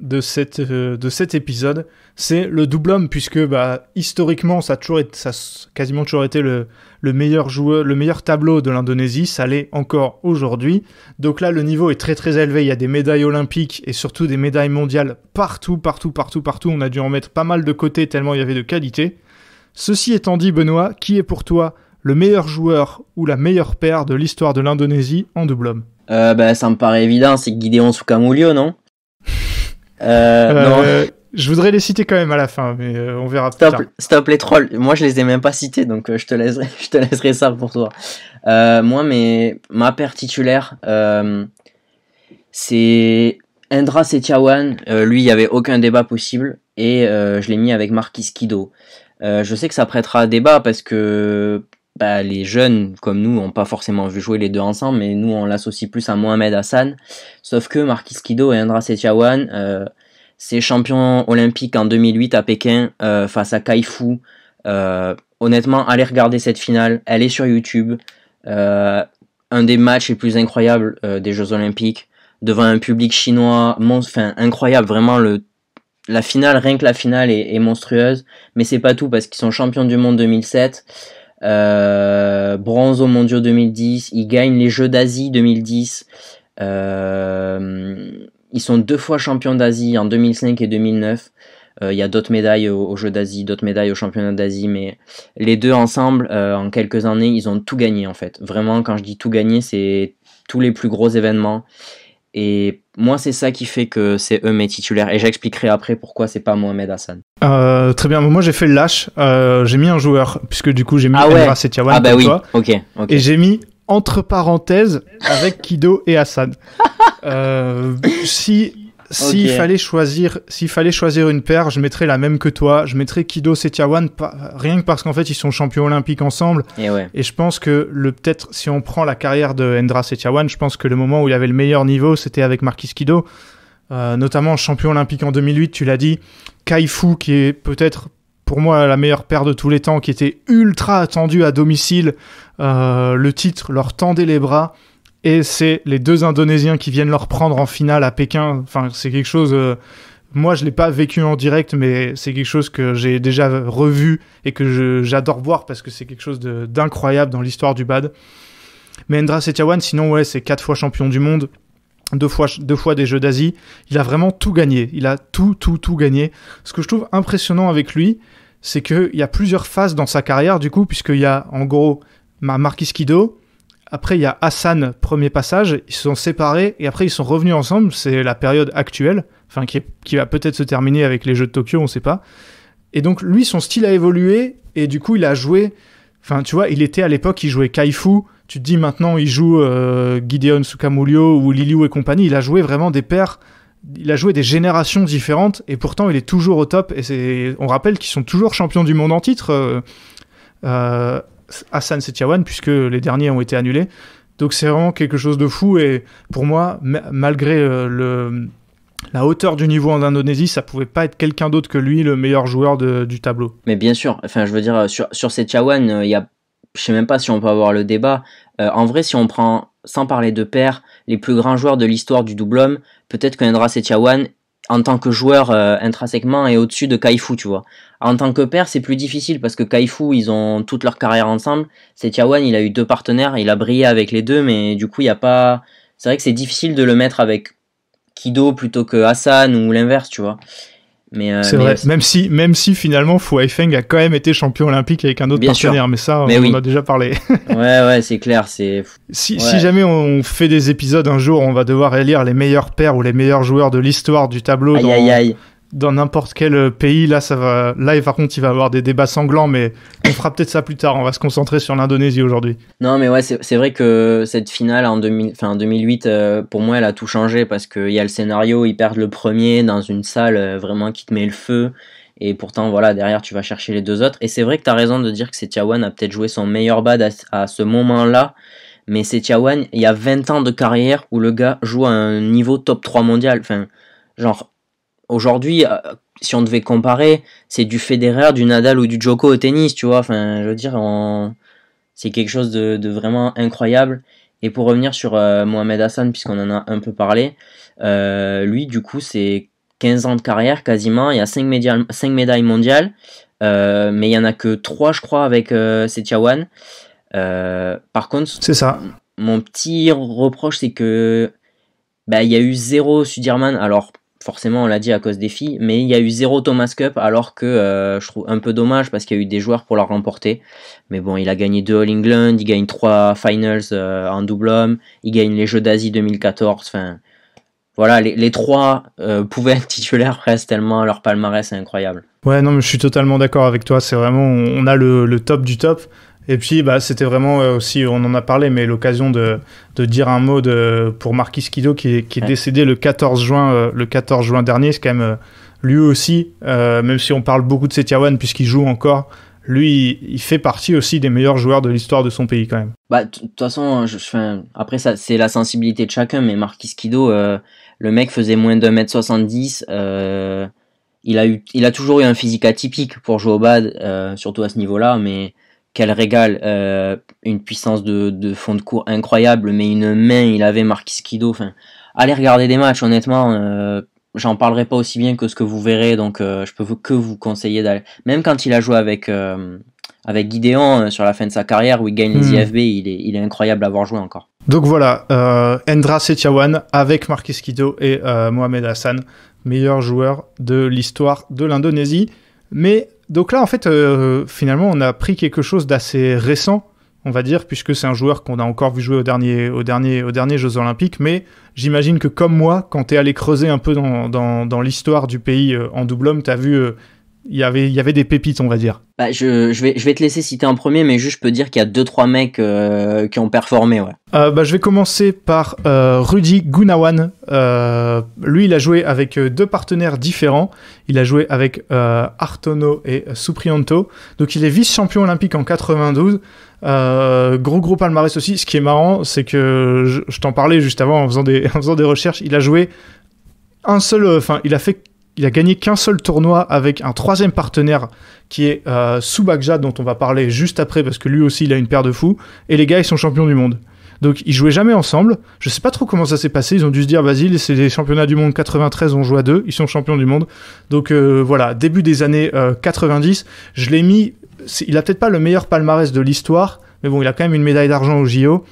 de, cette, euh, de cet épisode c'est le double homme, puisque bah, historiquement, ça a, toujours ça quasiment toujours été le, meilleur joueur, le meilleur tableau de l'Indonésie, ça l'est encore aujourd'hui. Donc là, le niveau est très très élevé, il y a des médailles olympiques et surtout des médailles mondiales partout, partout, partout, partout. On a dû en mettre pas mal de côté tellement il y avait de qualité. Ceci étant dit, Benoît, qui est pour toi le meilleur joueur ou la meilleure paire de l'histoire de l'Indonésie en double homme euh, bah, Ça me paraît évident, c'est Gideon Sukamulio, non euh, non. Euh, je voudrais les citer quand même à la fin, mais euh, on verra stop, plus tard. Stop les trolls. Moi, je les ai même pas cités, donc euh, je, te laisserai, je te laisserai ça pour toi. Euh, moi, mes, ma paire titulaire, c'est Indra Setiawan. lui, il n'y avait aucun débat possible. Et je l'ai mis avec Marquis Kido. je sais que ça prêtera à débat parce que bah, les jeunes comme nous n'ont pas forcément vu jouer les deux ensemble, mais nous, on l'associe plus à Mohamed Hassan. Sauf que Marquis Kido et Indra Setiawan c'est champion olympique en 2008 à Pékin euh, face à Kaifu. Euh, honnêtement, allez regarder cette finale. Elle est sur YouTube. Euh, un des matchs les plus incroyables des Jeux Olympiques. Devant un public chinois. enfin, incroyable. Vraiment, le, la finale, rien que la finale est, monstrueuse. Mais c'est pas tout parce qu'ils sont champions du monde 2007. bronze au mondiaux 2010. Ils gagnent les Jeux d'Asie 2010. Euh, ils sont deux fois champions d'Asie en 2005 et 2009. Euh, il y a d'autres médailles aux, Jeux d'Asie, d'autres médailles aux championnats d'Asie, mais les deux ensemble, euh, en quelques années, ils ont tout gagné en fait. Vraiment, quand je dis tout gagné, c'est tous les plus gros événements. Et moi, c'est ça qui fait que c'est eux mes titulaires. Et j'expliquerai après pourquoi c'est pas Mohamed Hassan. Euh, très bien. Moi, j'ai fait le lâche. j'ai mis un joueur, puisque du coup, j'ai mis ah ouais. ah bah oui. Ok. Ok. Et j'ai mis entre parenthèses avec Kido et Hassan. Euh, si s'il fallait choisir, s'il fallait choisir une paire, je mettrais la même que toi. Je mettrais Kido Setiawan, rien que parce qu'en fait ils sont champions olympiques ensemble. Et, je pense que le peut-être si on prend la carrière de Endra Setiawan, je pense que le moment où il avait le meilleur niveau, c'était avec Marquis Kido, euh, notamment champion olympique en 2008. Tu l'as dit, Kaifu qui est peut-être pour moi la meilleure paire de tous les temps, qui était ultra attendue à domicile. Euh, le titre leur tendait les bras. Et c'est les deux Indonésiens qui viennent leur prendre en finale à Pékin. Enfin, c'est quelque chose. Euh, moi, je ne l'ai pas vécu en direct, mais c'est quelque chose que j'ai déjà revu et que j'adore voir parce que c'est quelque chose d'incroyable dans l'histoire du bad. Mais Endra Setiawan, sinon, ouais, c'est quatre fois champion du monde, deux fois, deux fois des Jeux d'Asie. Il a vraiment tout gagné. Il a tout, tout, tout gagné. Ce que je trouve impressionnant avec lui, c'est qu'il y a plusieurs phases dans sa carrière, du coup, puisqu'il y a en gros Marquis Kido, après il y a Hassan, premier passage, ils se sont séparés et après ils sont revenus ensemble, c'est la période actuelle, enfin qui, va peut-être se terminer avec les Jeux de Tokyo, on sait pas. Et donc lui, son style a évolué et du coup il a joué, enfin tu vois, il était à l'époque, il jouait Kaifu, tu te dis maintenant il joue euh, Gideon Sukamulio ou Liliu et compagnie, il a joué vraiment des pairs il a joué des générations différentes et pourtant il est toujours au top. Et c'est, on rappelle qu'ils sont toujours champions du monde en titre, Hassan euh, Hassan euh, Setiawan, puisque les derniers ont été annulés. Donc c'est vraiment quelque chose de fou. Et pour moi, malgré euh, le, la hauteur du niveau en Indonésie, ça pouvait pas être quelqu'un d'autre que lui le meilleur joueur du tableau. Mais bien sûr, enfin je veux dire, sur, sur Setiawan, euh, il y je sais même pas si on peut avoir le débat. en vrai, si on prend sans parler de père, les plus grands joueurs de l'histoire du double homme, peut-être qu'Indra Setiawan, en tant que joueur euh, intrinsèquement, et au-dessus de Kaifu, tu vois. En tant que père, c'est plus difficile parce que Kaifu, ils ont toute leur carrière ensemble. Setiawan, il a eu deux partenaires, il a brillé avec les deux, mais du coup, il n'y a pas. C'est vrai que c'est difficile de le mettre avec Kido plutôt que Hassan ou l'inverse, tu vois. Mais euh, c'est vrai. Même si, même si finalement Fu Haifeng a quand même été champion olympique avec un autre partenaire, mais ça, on en a déjà parlé. ouais, ouais, c'est clair. C'est si, si, jamais on fait des épisodes un jour, on va devoir élire les meilleurs pairs ou les meilleurs joueurs de l'histoire du tableau. Aïe, aïe, aïe dans n'importe quel euh, pays, là, ça va. Là, par contre, il va y avoir des débats sanglants, mais on fera peut-être ça plus tard. On va se concentrer sur l'Indonésie aujourd'hui. Non, mais ouais, c'est vrai que cette finale en 2008, euh, pour moi, elle a tout changé parce qu'il y a le scénario, ils perdent le premier dans une salle euh, vraiment qui te met le feu. Et pourtant, voilà, derrière, tu vas chercher les deux autres. Et c'est vrai que tu as raison de dire que Setiawan a peut-être joué son meilleur bad à, ce moment-là. Mais Setiawan, il y a 20 ans de carrière où le gars joue à un niveau top 3 mondial. Enfin, genre, aujourd'hui, euh, si on devait comparer, c'est du Federer, du Nadal ou du Djoko au tennis, tu vois. Enfin, je veux dire, c'est quelque chose de, vraiment incroyable. Et pour revenir sur euh, Mohamed Hassan, puisqu'on en a un peu parlé, euh, lui, du coup, c'est 15 ans de carrière quasiment. Il y a 5, médailles mondiales, mais il n'y en a que 3, je crois, avec Setiawan. par contre, c'est ça. Mon petit reproche, c'est que bah, il y a eu zéro Sudirman. Alors, forcément on l'a dit à cause des filles, mais il y a eu zéro Thomas Cup alors que euh, je trouve un peu dommage parce qu'il y a eu des joueurs pour la remporter. Mais bon, il a gagné deux All England, il gagne trois finals euh, en double homme, il gagne les Jeux d'Asie 2014. Enfin, voilà, les, trois euh, pouvaient être titulaires presque tellement leur palmarès est incroyable. Ouais, non, mais je suis totalement d'accord avec toi. C'est vraiment, on a le top du top. Et puis, bah, c'était vraiment euh, aussi, on en a parlé, mais l'occasion de, de, dire un mot de, pour Marquis Kido qui, qui est décédé le 14 juin, euh, le 14 juin dernier. C'est quand même euh, lui aussi, même si on parle beaucoup de Setiawan puisqu'il joue encore, lui, il fait partie aussi des meilleurs joueurs de l'histoire de son pays quand même. Bah, de toute façon, hein, je, je, après ça, c'est la sensibilité de chacun, mais Marquis Kido, le mec faisait moins d'un mètre 70 euh, il a eu, il a toujours eu un physique atypique pour jouer au bad, surtout à ce niveau-là, mais qu'elle régale euh, une puissance de, fond de cours incroyable, mais une main, il avait Marquis Kido. Enfin, allez regarder des matchs, honnêtement, euh, j'en parlerai pas aussi bien que ce que vous verrez, donc euh, je peux que vous conseiller d'aller. Même quand il a joué avec, avec sur la fin de sa carrière, où il gagne les hmm. IFB, il est, incroyable à avoir joué encore. Donc voilà, Endra Setiawan avec Marquis Kido et Mohamed Hassan, meilleur joueur de l'histoire de l'Indonésie. Mais donc là, en fait, euh, finalement, on a pris quelque chose d'assez récent, on va dire, puisque c'est un joueur qu'on a encore vu jouer aux derniers, au dernier, aux derniers Jeux Olympiques. Mais j'imagine que comme moi, quand t'es allé creuser un peu dans, dans, l'histoire du pays euh, en double homme, t'as vu euh, il y avait il y avait des pépites on va dire bah, je, je, vais je vais te laisser citer en premier mais juste je peux dire qu'il y a deux trois mecs euh, qui ont performé ouais euh, bah, je vais commencer par euh, Rudy Gunawan lui il a joué avec deux partenaires différents il a joué avec Artono et Suprianto donc il est vice champion olympique en 92 gros gros palmarès aussi ce qui est marrant c'est que je, je t'en parlais juste avant en faisant des en faisant des recherches il a joué un seul enfin il a fait il a gagné qu'un seul tournoi avec un troisième partenaire qui est euh, dont on va parler juste après parce que lui aussi il a une paire de fous. Et les gars, ils sont champions du monde. Donc ils jouaient jamais ensemble. Je sais pas trop comment ça s'est passé. Ils ont dû se dire vas-y, c'est les championnats du monde 93, on joue à deux, ils sont champions du monde. Donc euh, voilà, début des années 90, euh, je l'ai mis. Il a peut-être pas le meilleur palmarès de l'histoire, mais bon, il a quand même une médaille d'argent au JO.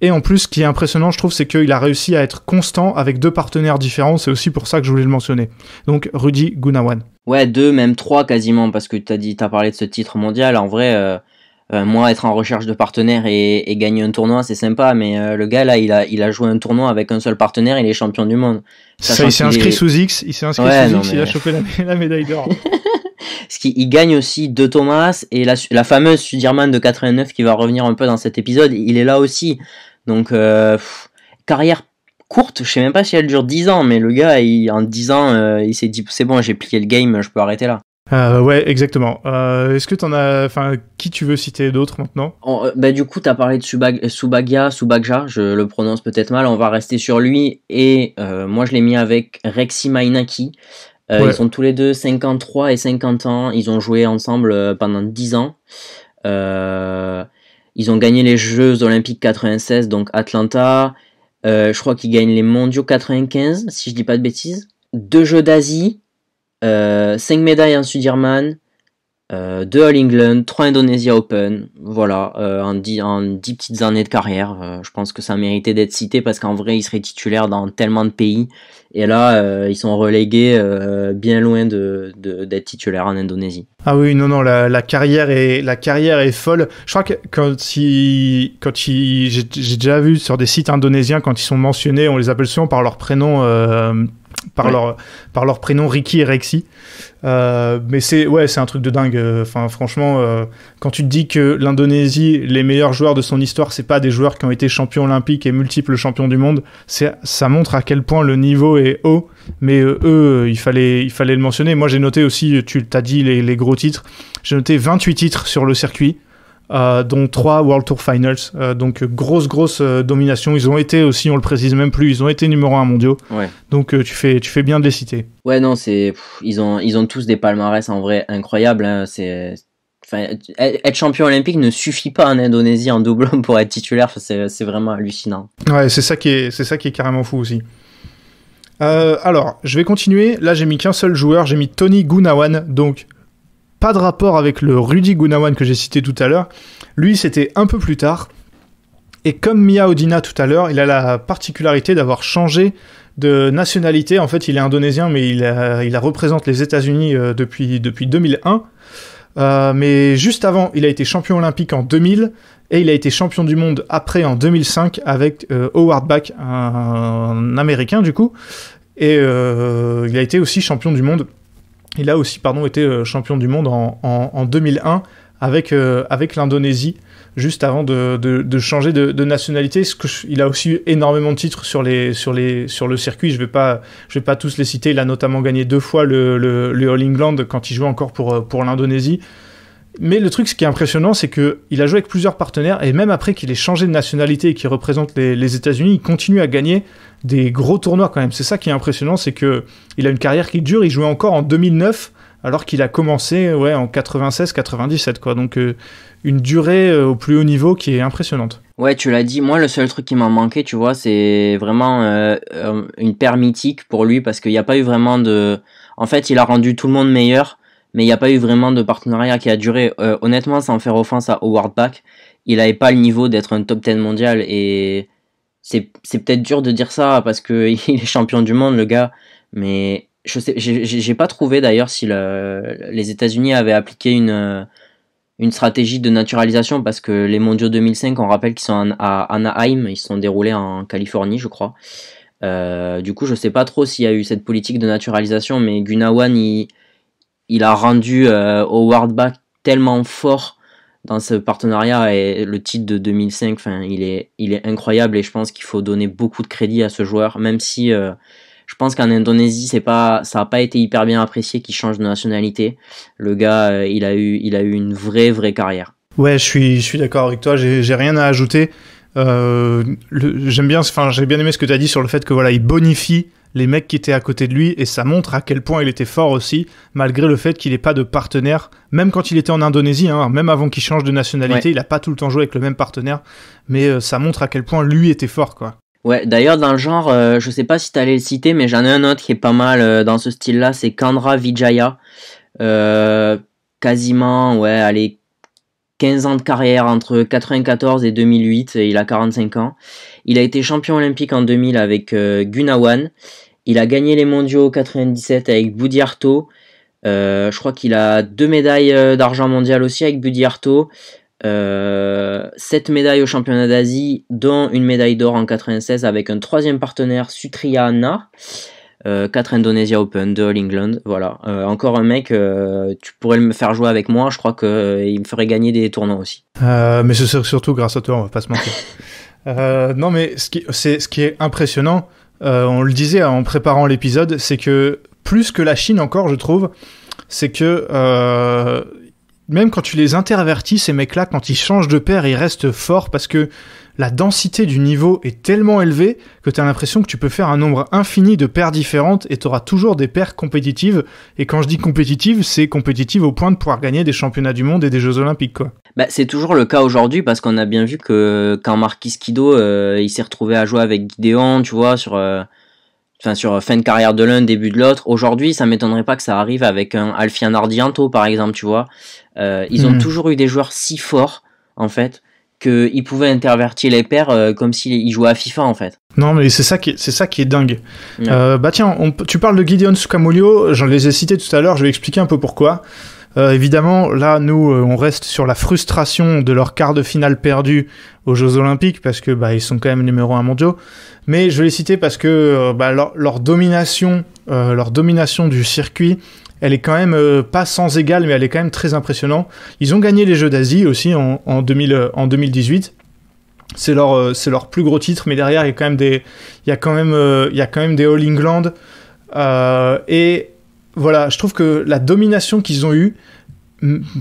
Et en plus, ce qui est impressionnant, je trouve, c'est qu'il a réussi à être constant avec deux partenaires différents. C'est aussi pour ça que je voulais le mentionner. Donc, Rudy Gunawan. Ouais, deux, même trois quasiment, parce que tu as, dit, as parlé de ce titre mondial. En vrai, euh, euh, moi, être en recherche de partenaires et, et gagner un tournoi, c'est sympa. Mais euh, le gars, là, il a, il a joué un tournoi avec un seul partenaire. Il est champion du monde. Ça, il s'est inscrit sous X. Il s'est inscrit sous X. Il a chopé la, médaille d'or. ce qui il gagne aussi de Thomas et la, la fameuse Sudirman de 89 qui va revenir un peu dans cet épisode, il est là aussi. Donc, euh, carrière courte, je sais même pas si elle dure 10 ans, mais le gars, en 10 ans, euh, il s'est dit c'est bon, j'ai plié le game, je peux arrêter là. Euh, ouais, exactement. Est-ce que en as, enfin, qui tu veux citer d'autres maintenant Ben, du coup, tu as parlé de Subag Subagia, Subagja, je le prononce peut-être mal. On va rester sur lui et moi je l'ai mis avec Rexy Mainaki. Ils sont tous les deux 53 et 50 ans. Ils ont joué ensemble pendant 10 ans. Euh, ils ont gagné les Jeux Olympiques 96, donc Atlanta. Euh, je crois qu'ils gagnent les Mondiaux 95, si je dis pas de bêtises. Deux Jeux d'Asie, euh, Cinq médailles en Sudirman, euh, deux All England, trois Indonesia Open, voilà, en, euh, dix, en petites années de carrière. Euh, je pense que ça méritait d'être cité parce qu'en vrai, ils seraient titulaires dans tellement de pays. Et là, euh, ils sont relégués bien loin de, d'être titulaires en Indonésie. Ah oui, non, non, la, la, carrière, est, la carrière est folle. Je crois que quand, quand ils, j'ai, déjà vu sur des sites indonésiens, quand ils sont mentionnés, on les appelle souvent par leur prénom par, leur, par leur prénom Ricky et Rexy. Euh, mais c'est ouais, c'est un truc de dingue. Enfin, franchement, euh, quand tu te dis que l'Indonésie, les meilleurs joueurs de son histoire, c'est pas des joueurs qui ont été champions olympiques et multiples champions du monde, c'est ça montre à quel point le niveau est haut. Mais euh, eux, il fallait il fallait le mentionner. Moi, j'ai noté aussi, tu t'as dit les, les gros titres. J'ai noté 28 titres sur le circuit. Euh, dont trois World Tour Finals. Euh, donc grosse grosse euh, domination. Ils ont été aussi, on le précise même plus, ils ont été numéro un mondiaux. Donc tu fais tu fais bien de les citer. Ouais non c'est ils ont ils ont tous des palmarès en vrai incroyables. Hein. c'est Enfin, être champion olympique ne suffit pas en Indonésie en double pour être titulaire, c'est vraiment hallucinant. Ouais, c'est ça qui est, c'est ça qui est carrément fou aussi. alors, je vais continuer. Là, j'ai mis qu'un seul joueur, j'ai mis Tony Gunawan, donc pas de rapport avec le Rudy Gunawan que j'ai cité tout à l'heure. Lui, c'était un peu plus tard. Et comme Mia Odina tout à l'heure, il a la particularité d'avoir changé de nationalité. En fait, il est indonésien, mais il, il représente les États-Unis euh, depuis, depuis 2001. Euh, mais juste avant, il a été champion olympique en 2000 et il a été champion du monde après en 2005 avec euh, Howard Back, un, américain du coup. Et il a été aussi champion du monde il a aussi pardon, été euh, champion du monde en, 2001 avec, euh, avec l'Indonésie, juste avant de, changer de, nationalité. Ce que il a aussi eu énormément de titres sur, les, sur, les, sur le circuit, je ne vais, pas, je vais pas tous les citer. Il a notamment gagné deux fois le, le, All England quand il jouait encore pour, euh, pour l'Indonésie. Mais le truc, ce qui est impressionnant, c'est qu'il a joué avec plusieurs partenaires, et même après qu'il ait changé de nationalité et qu'il représente les, les États-Unis, il continue à gagner des gros tournois quand même. C'est ça qui est impressionnant, c'est que il a une carrière qui dure. Il jouait encore en 2009 alors qu'il a commencé ouais en 96-97 quoi. Donc euh, une durée euh, au plus haut niveau qui est impressionnante. Ouais, tu l'as dit. Moi, le seul truc qui m'a manqué, tu vois, c'est vraiment euh, une paire mythique pour lui parce qu'il n'y a pas eu vraiment de. En fait, il a rendu tout le monde meilleur, mais il n'y a pas eu vraiment de partenariat qui a duré. honnêtement, sans faire offense à Howard Pack, il n'avait pas le niveau d'être un top 10 mondial et c'est peut-être dur de dire ça parce que il est champion du monde, le gars, mais je sais, j'ai pas trouvé d'ailleurs si les États-Unis avaient appliqué une stratégie de naturalisation parce que les Mondiaux 2005, on rappelle qu'ils sont à Anaheim, ils sont déroulés en Californie, je crois. Euh, du coup, je sais pas trop s'il y a eu cette politique de naturalisation, mais Gunawan, il, a rendu au euh, Howard Back tellement fort dans ce partenariat et le titre de 2005, enfin, il est, il est incroyable et je pense qu'il faut donner beaucoup de crédit à ce joueur, même si euh, je pense qu'en Indonésie, c'est pas, ça n'a pas été hyper bien apprécié qu'il change de nationalité. Le gars, euh, il a eu, il a eu une vraie, vraie carrière. Ouais, je suis, je suis d'accord avec toi. J'ai rien à ajouter. Euh, j'aime bien, enfin, j'ai bien aimé ce que tu as dit sur le fait que voilà, il bonifie les mecs qui étaient à côté de lui et ça montre à quel point il était fort aussi, malgré le fait qu'il n'ait pas de partenaire, même quand il était en Indonésie, hein, même avant qu'il change de nationalité, il n'a pas tout le temps joué avec le même partenaire, mais euh, ça montre à quel point lui était fort, quoi. Ouais, d'ailleurs, dans le genre, je euh, je sais pas si tu allais le citer, mais j'en ai un autre qui est pas mal dans ce style-là, c'est Kandra Vijaya. quasiment, ouais, allez, 15 ans de carrière entre 1994 et 2008, il a 45 ans. Il a été champion olympique en 2000 avec euh, Gunawan. Il a gagné les mondiaux 97 avec Budiarto. Euh, je crois qu'il a deux médailles euh, d'argent mondial aussi avec Budiarto. Euh, sept médailles au championnat d'Asie, dont une médaille d'or en 96 avec un troisième partenaire, Sutriya Anna. 4 euh, Indonesia Open, 2 All England, voilà. Euh, encore un mec, euh, tu pourrais me faire jouer avec moi, je crois qu'il me ferait gagner des tournois aussi. mais ce serait surtout grâce à toi, on va pas se mentir. non mais ce qui, c'est, ce qui est impressionnant, on le disait hein, en préparant l'épisode, c'est que plus que la Chine encore, je trouve, c'est que même quand tu les intervertis, ces mecs-là, quand ils changent de paire, ils restent forts parce que la densité du niveau est tellement élevée que tu as l'impression que tu peux faire un nombre infini de paires différentes et tu auras toujours des paires compétitives. Et quand je dis compétitive, c'est compétitive au point de pouvoir gagner des championnats du monde et des Jeux Olympiques. Bah, c'est toujours le cas aujourd'hui parce qu'on a bien vu que quand Marquis Kido euh, il s'est retrouvé à jouer avec Gideon, tu vois, sur. Euh, sur euh, fin de carrière de l'un, début de l'autre. Aujourd'hui, ça m'étonnerait pas que ça arrive avec un Alfian Ardianto par exemple, tu vois. ils ont hmm. toujours eu des joueurs si forts en fait qu'ils pouvaient intervertir les pairs euh, comme s'ils jouaient à FIFA en fait. Non mais c'est ça qui c'est ça qui est dingue. Euh, bah tiens, tu parles de Gideon Sukamulio, j'en les ai cités tout à l'heure, je vais expliquer un peu pourquoi. Euh, évidemment, là, nous, on reste sur la frustration de leur quart de finale perdu aux Jeux Olympiques parce que bah, ils sont quand même numéro un mondiaux. Mais je vais les citer parce que bah, leur, leur, domination, leur domination du circuit elle est quand même euh, pas sans égal, mais elle est quand même très impressionnante. Ils ont gagné les Jeux d'Asie aussi en, en, 2000, en 2018. C'est leur, euh, c'est leur plus gros titre, mais derrière, il y a quand même des, il y a quand même, euh, il quand même des All England. et voilà, je trouve que la domination qu'ils ont eue,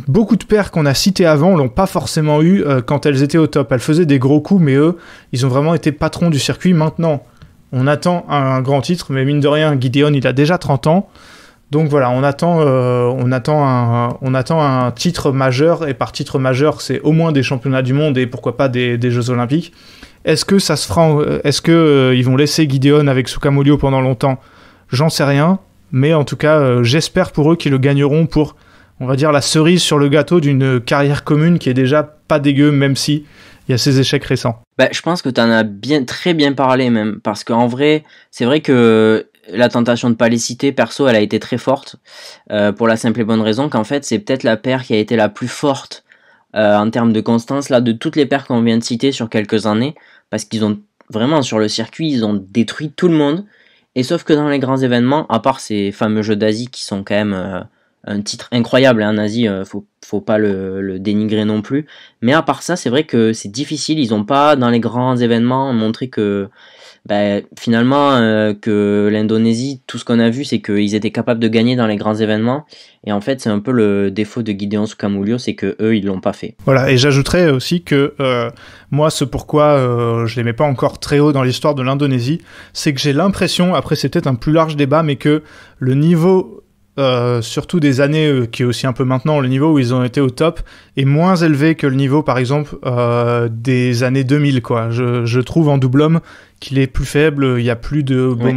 beaucoup de paires qu'on a citées avant l'ont pas forcément eu quand elles étaient au top. Elles faisaient des gros coups, mais eux, ils ont vraiment été patrons du circuit. Maintenant, on attend un, un grand titre, mais mine de rien, Gideon, il a déjà 30 ans. Donc voilà, on attend, euh, on, attend un, on attend un titre majeur, et par titre majeur, c'est au moins des championnats du monde et pourquoi pas des, Jeux olympiques. Est-ce que ça se fera euh, Est-ce que euh, ils vont laisser Gideon avec Sukamolio pendant longtemps J'en sais rien, mais en tout cas, j'espère pour eux qu'ils le gagneront pour, on va dire, la cerise sur le gâteau d'une carrière commune qui est déjà pas dégueu, même si il y a ces échecs récents. Bah, je pense que tu en as bien, très bien parlé même, parce qu'en vrai, c'est vrai que la tentation de pas les citer, perso, elle a été très forte euh, pour la simple et bonne raison qu'en fait, c'est peut-être la paire qui a été la plus forte euh, en termes de constance là de toutes les paires qu'on vient de citer sur quelques années, parce qu'ils ont vraiment sur le circuit, ils ont détruit tout le monde. Et sauf que dans les grands événements, à part ces fameux jeux d'Asie qui sont quand même euh, un titre incroyable hein, en Asie, faut, faut pas le, dénigrer non plus. Mais à part ça, c'est vrai que c'est difficile. Ils ont pas dans les grands événements montré que bah, finalement, euh, que l'Indonésie, tout ce qu'on a vu, c'est qu'ils étaient capables de gagner dans les grands événements. Et en fait, c'est un peu le défaut de Gideon Sukamulio, c'est que eux, ils l'ont pas fait. Voilà, et j'ajouterais aussi que euh, moi, ce pourquoi euh, je les mets pas encore très haut dans l'histoire de l'Indonésie, c'est que j'ai l'impression, après c'est peut-être un plus large débat, mais que le niveau surtout des années qui est aussi un peu maintenant le niveau où ils ont été au top est moins élevé que le niveau par exemple des années 2000 quoi je, je trouve en double homme qu'il est plus faible. Il n'y a plus de oui. il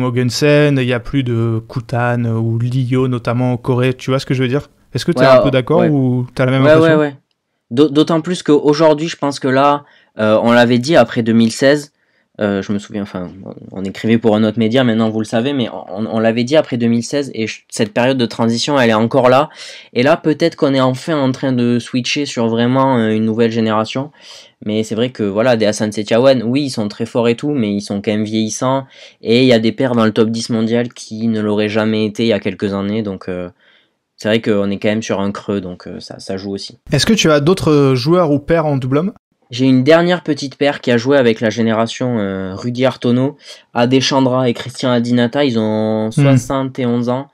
n'y a plus de Kutan ou Lio, notamment en Corée. Tu vois ce que je veux dire Est-ce que tu es un peu d'accord ou tu as la même ouais, impression Ouais, ouais, D'autant plus qu'aujourd'hui, je pense que là, euh, on l'avait dit après 2016, euh, je me souviens, enfin, on écrivait pour un autre média, maintenant vous le savez, mais on, l'avait dit après 2016, et cette période de transition, elle est encore là. Et là, peut-être qu'on est enfin en train de switcher sur vraiment euh, une nouvelle génération. Mais c'est vrai que voilà, des Hassan Setiawan, oui, ils sont très forts et tout, mais ils sont quand même vieillissants. Et il y a des pairs dans le top 10 mondial qui ne l'auraient jamais été il y a quelques années, donc. Euh, c'est vrai qu'on est quand même sur un creux, donc ça, joue aussi. Est-ce que tu as d'autres joueurs ou pairs en double j'ai une dernière petite paire qui a joué avec la génération euh, Rudy Artono, Adeshandra et Christian Adinata. Ils ont 71 hmm. ans.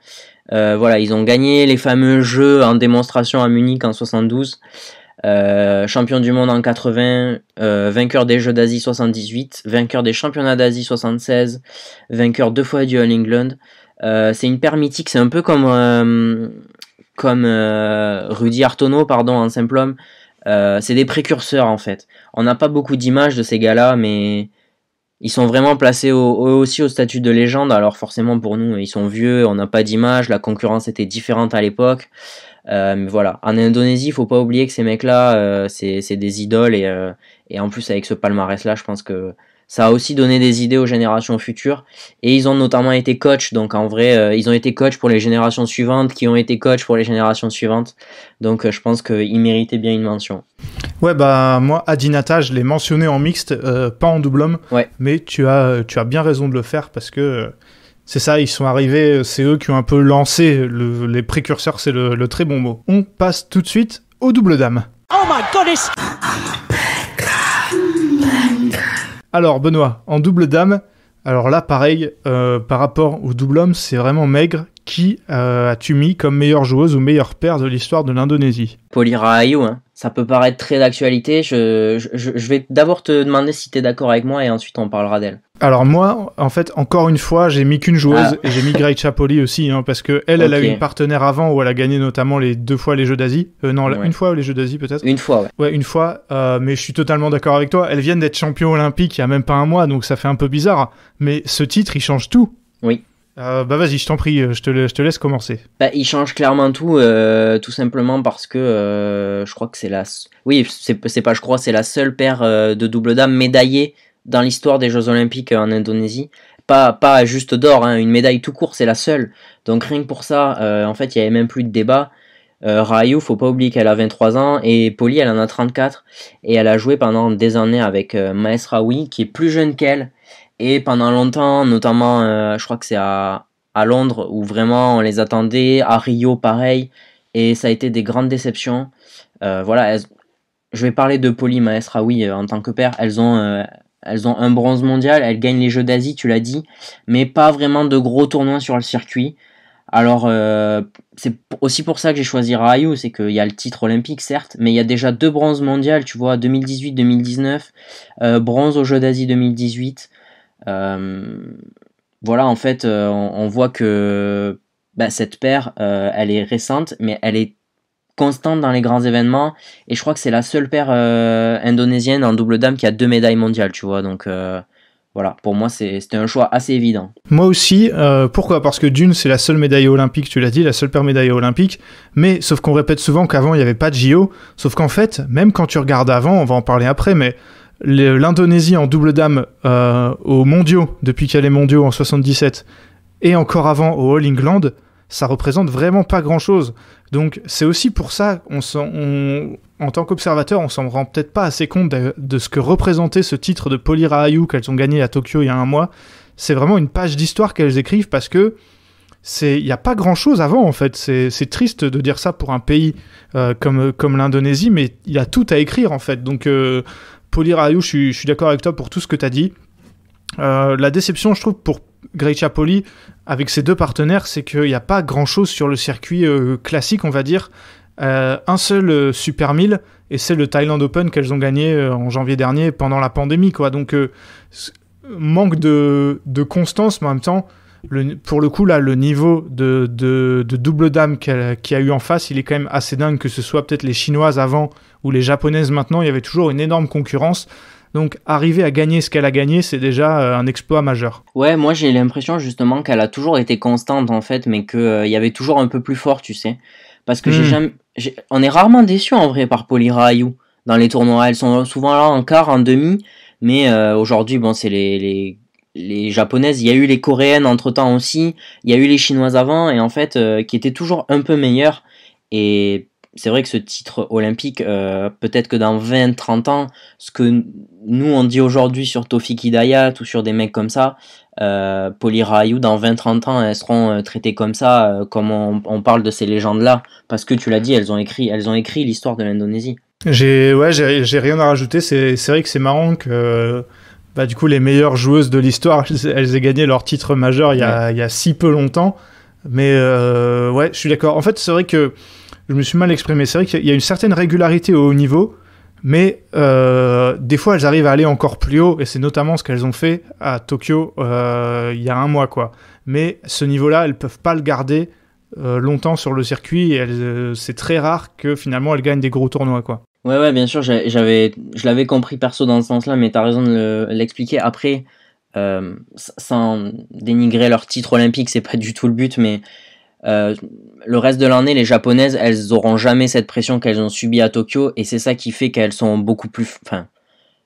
Euh, voilà, ils ont gagné les fameux jeux en démonstration à Munich en 72, euh, champion du monde en 80, vainqueur des Jeux d'Asie 78, vainqueur des championnats d'Asie 76, vainqueur deux fois du All England. c'est une paire mythique, c'est un peu comme comme Rudy Artono, pardon, en simple homme. Euh, c'est des précurseurs en fait. On n'a pas beaucoup d'images de ces gars-là, mais ils sont vraiment placés eux aussi au statut de légende. Alors forcément pour nous, ils sont vieux, on n'a pas d'images, la concurrence était différente à l'époque. Euh, mais voilà, en Indonésie, il faut pas oublier que ces mecs-là, euh, c'est des idoles et en plus avec ce palmarès-là, je pense que ça a aussi donné des idées aux générations futures. Et ils ont notamment été coach Donc en vrai, euh, ils ont été coach pour les générations suivantes, qui ont été coach pour les générations suivantes. Donc euh, je pense qu'ils méritaient bien une mention. Ouais, bah moi, Adinata, je l'ai mentionné en mixte, euh, pas en double homme. Ouais. Mais tu as, tu as bien raison de le faire parce que c'est ça, ils sont arrivés, c'est eux qui ont un peu lancé les précurseurs, c'est le, très bon mot. On passe tout de suite au double dame. Oh my god alors, Benoît, en double dame, alors là, pareil, euh, par rapport au double homme, c'est vraiment maigre. Qui euh, as-tu mis comme meilleure joueuse ou meilleure paire de l'histoire de l'Indonésie Polira Ayu, hein. ça peut paraître très d'actualité. Je, je vais d'abord te demander si tu es d'accord avec moi et ensuite on parlera d'elle. Alors moi, en fait, encore une fois, j'ai mis qu'une joueuse ah. et j'ai mis Grey Chapoli aussi, hein, parce que elle, elle a eu une partenaire avant où elle a gagné notamment les deux fois les Jeux d'Asie. Euh, non, une fois les Jeux d'Asie peut-être. Une fois. Ouais, ouais une fois. Euh, mais je suis totalement d'accord avec toi. Elles viennent d'être champion olympique il y a même pas un mois, donc ça fait un peu bizarre. Mais ce titre, il change tout. Oui. Euh, bah vas-y, je t'en prie, euh, je te, laisse commencer. Bah, il change clairement tout, tout simplement parce que je crois que c'est la... Oui, c'est pas je crois, c'est la seule paire de double dames médaillée dans l'histoire des Jeux Olympiques en Indonésie. Pas, pas juste d'or, hein. une médaille tout court, c'est la seule. Donc rien que pour ça, euh, en fait, il n'y avait même plus de débat. il euh, ne faut pas oublier qu'elle a 23 ans et Polly, elle en a 34. Et elle a joué pendant des années avec euh, Maes qui est plus jeune qu'elle. Et pendant longtemps, notamment, je crois que c'est à, à Londres où vraiment on les attendait, à Rio pareil. Et ça a été des grandes déceptions. voilà, je vais parler de Polly Maes Raoui en tant que père. Elles ont elles ont un bronze mondial, elles gagnent les Jeux d'Asie, tu l'as dit, mais pas vraiment de gros tournois sur le circuit. Alors, euh, c'est aussi pour ça que j'ai choisi Raïu, c'est qu'il y a le titre olympique, certes, mais il y a déjà deux bronzes mondiales, tu vois, 2018-2019, euh, bronze aux Jeux d'Asie 2018. Euh, voilà, en fait, on, voit que bah, cette paire, elle est récente, mais elle est constante dans les grands événements. Et je crois que c'est la seule paire euh, indonésienne en double dame qui a deux médailles mondiales, tu vois. Donc euh, voilà, pour moi, c'était un choix assez évident. Moi aussi, euh, pourquoi Parce que d'une, c'est la seule médaille olympique, tu l'as dit, la seule paire médaille olympique. Mais sauf qu'on répète souvent qu'avant, il n'y avait pas de JO. Sauf qu'en fait, même quand tu regardes avant, on va en parler après, mais l'Indonésie en double dame aux mondiaux, depuis qu'elle est mondiaux en 77, et encore avant au All England, ça représente vraiment pas grand-chose. Donc c'est aussi pour ça, on, en tant qu'observateur, on s'en rend peut-être pas assez compte de, ce que représentait ce titre de Polira qu'elles ont gagné à Tokyo il y a un mois. C'est vraiment une page d'histoire qu'elles écrivent parce que il n'y a pas grand chose avant en fait. C'est triste de dire ça pour un pays euh, comme, comme l'Indonésie, mais il y a tout à écrire en fait. Donc euh, Polira je suis d'accord avec toi pour tout ce que tu as dit. Euh, la déception, je trouve, pour Grey Chapoli, avec ses deux partenaires, c'est qu'il n'y a pas grand-chose sur le circuit euh, classique, on va dire. Euh, un seul Super 1000, et c'est le Thailand Open qu'elles ont gagné en janvier dernier pendant la pandémie. Quoi. Donc, manque de, constance, mais en même temps, pour le coup, là, le niveau de, double dame qu'il a eu en face, il est quand même assez dingue, que ce soit peut-être les Chinoises avant ou les Japonaises maintenant, il y avait toujours une énorme concurrence. Donc arriver à gagner ce qu'elle a gagné, c'est déjà euh, un exploit majeur. Ouais, moi j'ai l'impression justement qu'elle a toujours été constante en fait, mais qu'il euh, y avait toujours un peu plus fort, tu sais. Parce que j'ai hmm. jamais... on est rarement déçu en vrai par Poli Rayou dans les tournois. Elles sont souvent là en quart, en demi, mais euh, aujourd'hui, bon, c'est les, les, japonaises. Il y a eu les coréennes entre temps aussi, il y a eu les chinoises avant, et en fait, qui étaient toujours un peu meilleures. Et c'est vrai que ce titre olympique, euh, peut-être que dans 20-30 ans, ce que nous on dit aujourd'hui sur Tofiki Hidayat ou sur des mecs comme ça, euh, Poli Polirayou, dans 20-30 ans, elles seront euh, traitées comme ça, comme on, parle de ces légendes-là, parce que tu l'as dit, elles ont écrit, elles ont écrit l'histoire de l'Indonésie. J'ai ouais, j'ai rien à rajouter. C'est vrai que c'est marrant que bah, du coup les meilleures joueuses de l'histoire, elles aient gagné leur titre majeur il y a, il y a si peu longtemps. Mais ouais, je suis d'accord. En fait, c'est vrai que je me suis mal exprimé. C'est vrai qu'il y a une certaine régularité au haut niveau, mais euh, des fois elles arrivent à aller encore plus haut, et c'est notamment ce qu'elles ont fait à Tokyo euh, il y a un mois, quoi. Mais ce niveau-là, elles peuvent pas le garder euh, longtemps sur le circuit, et c'est très rare que finalement elles gagnent des gros tournois, quoi. Ouais, ouais, bien sûr, j'avais, je l'avais compris perso dans ce sens-là, mais tu as raison de l'expliquer. Après, sans dénigrer leur titre olympique, c'est pas du tout le but, mais euh, le reste de l'année, les japonaises, elles auront jamais cette pression qu'elles ont subie à Tokyo et c'est ça qui fait qu'elles sont beaucoup plus, enfin,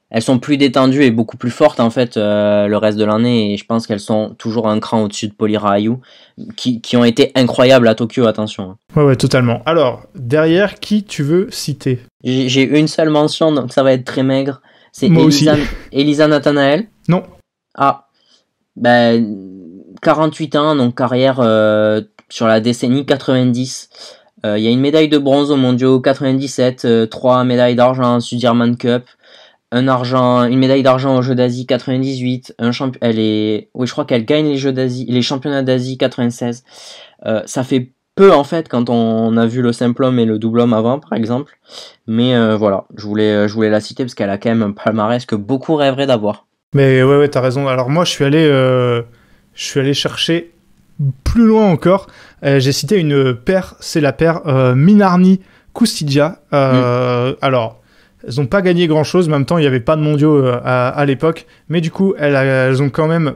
elles sont plus détendues et beaucoup plus fortes en fait euh, le reste de l'année et je pense qu'elles sont toujours un cran au-dessus de Poli Ayu qui, ont été incroyables à Tokyo, attention. Hein. Ouais, ouais, totalement. Alors, derrière, qui tu veux citer J'ai une seule mention, donc ça va être très maigre. C'est Elisa, Elisa Nathanael Non. Ah, ben, 48 ans, donc carrière euh, sur la décennie 90. Euh, il y a une médaille de bronze au mondiaux 97, euh, trois médailles d'argent en Sudirman Cup, un argent, une médaille d'argent aux Jeux d'Asie 98, un elle est, je crois qu'elle gagne les Jeux d'Asie, les championnats d'Asie 96. Euh, ça fait peu en fait quand on, a vu le simple homme et le double homme avant, par exemple. Mais voilà, je voulais, je la citer parce qu'elle a quand même un palmarès que beaucoup rêveraient d'avoir. Mais ouais, ouais, t'as raison. Alors moi, je suis allé, je suis allé chercher plus loin encore, euh, j'ai cité une paire, c'est la paire euh, Minarni custidia euh, Alors, elles n'ont pas gagné grand chose, en même temps, il n'y avait pas de mondiaux à, l'époque, mais du coup, elles, ont quand même.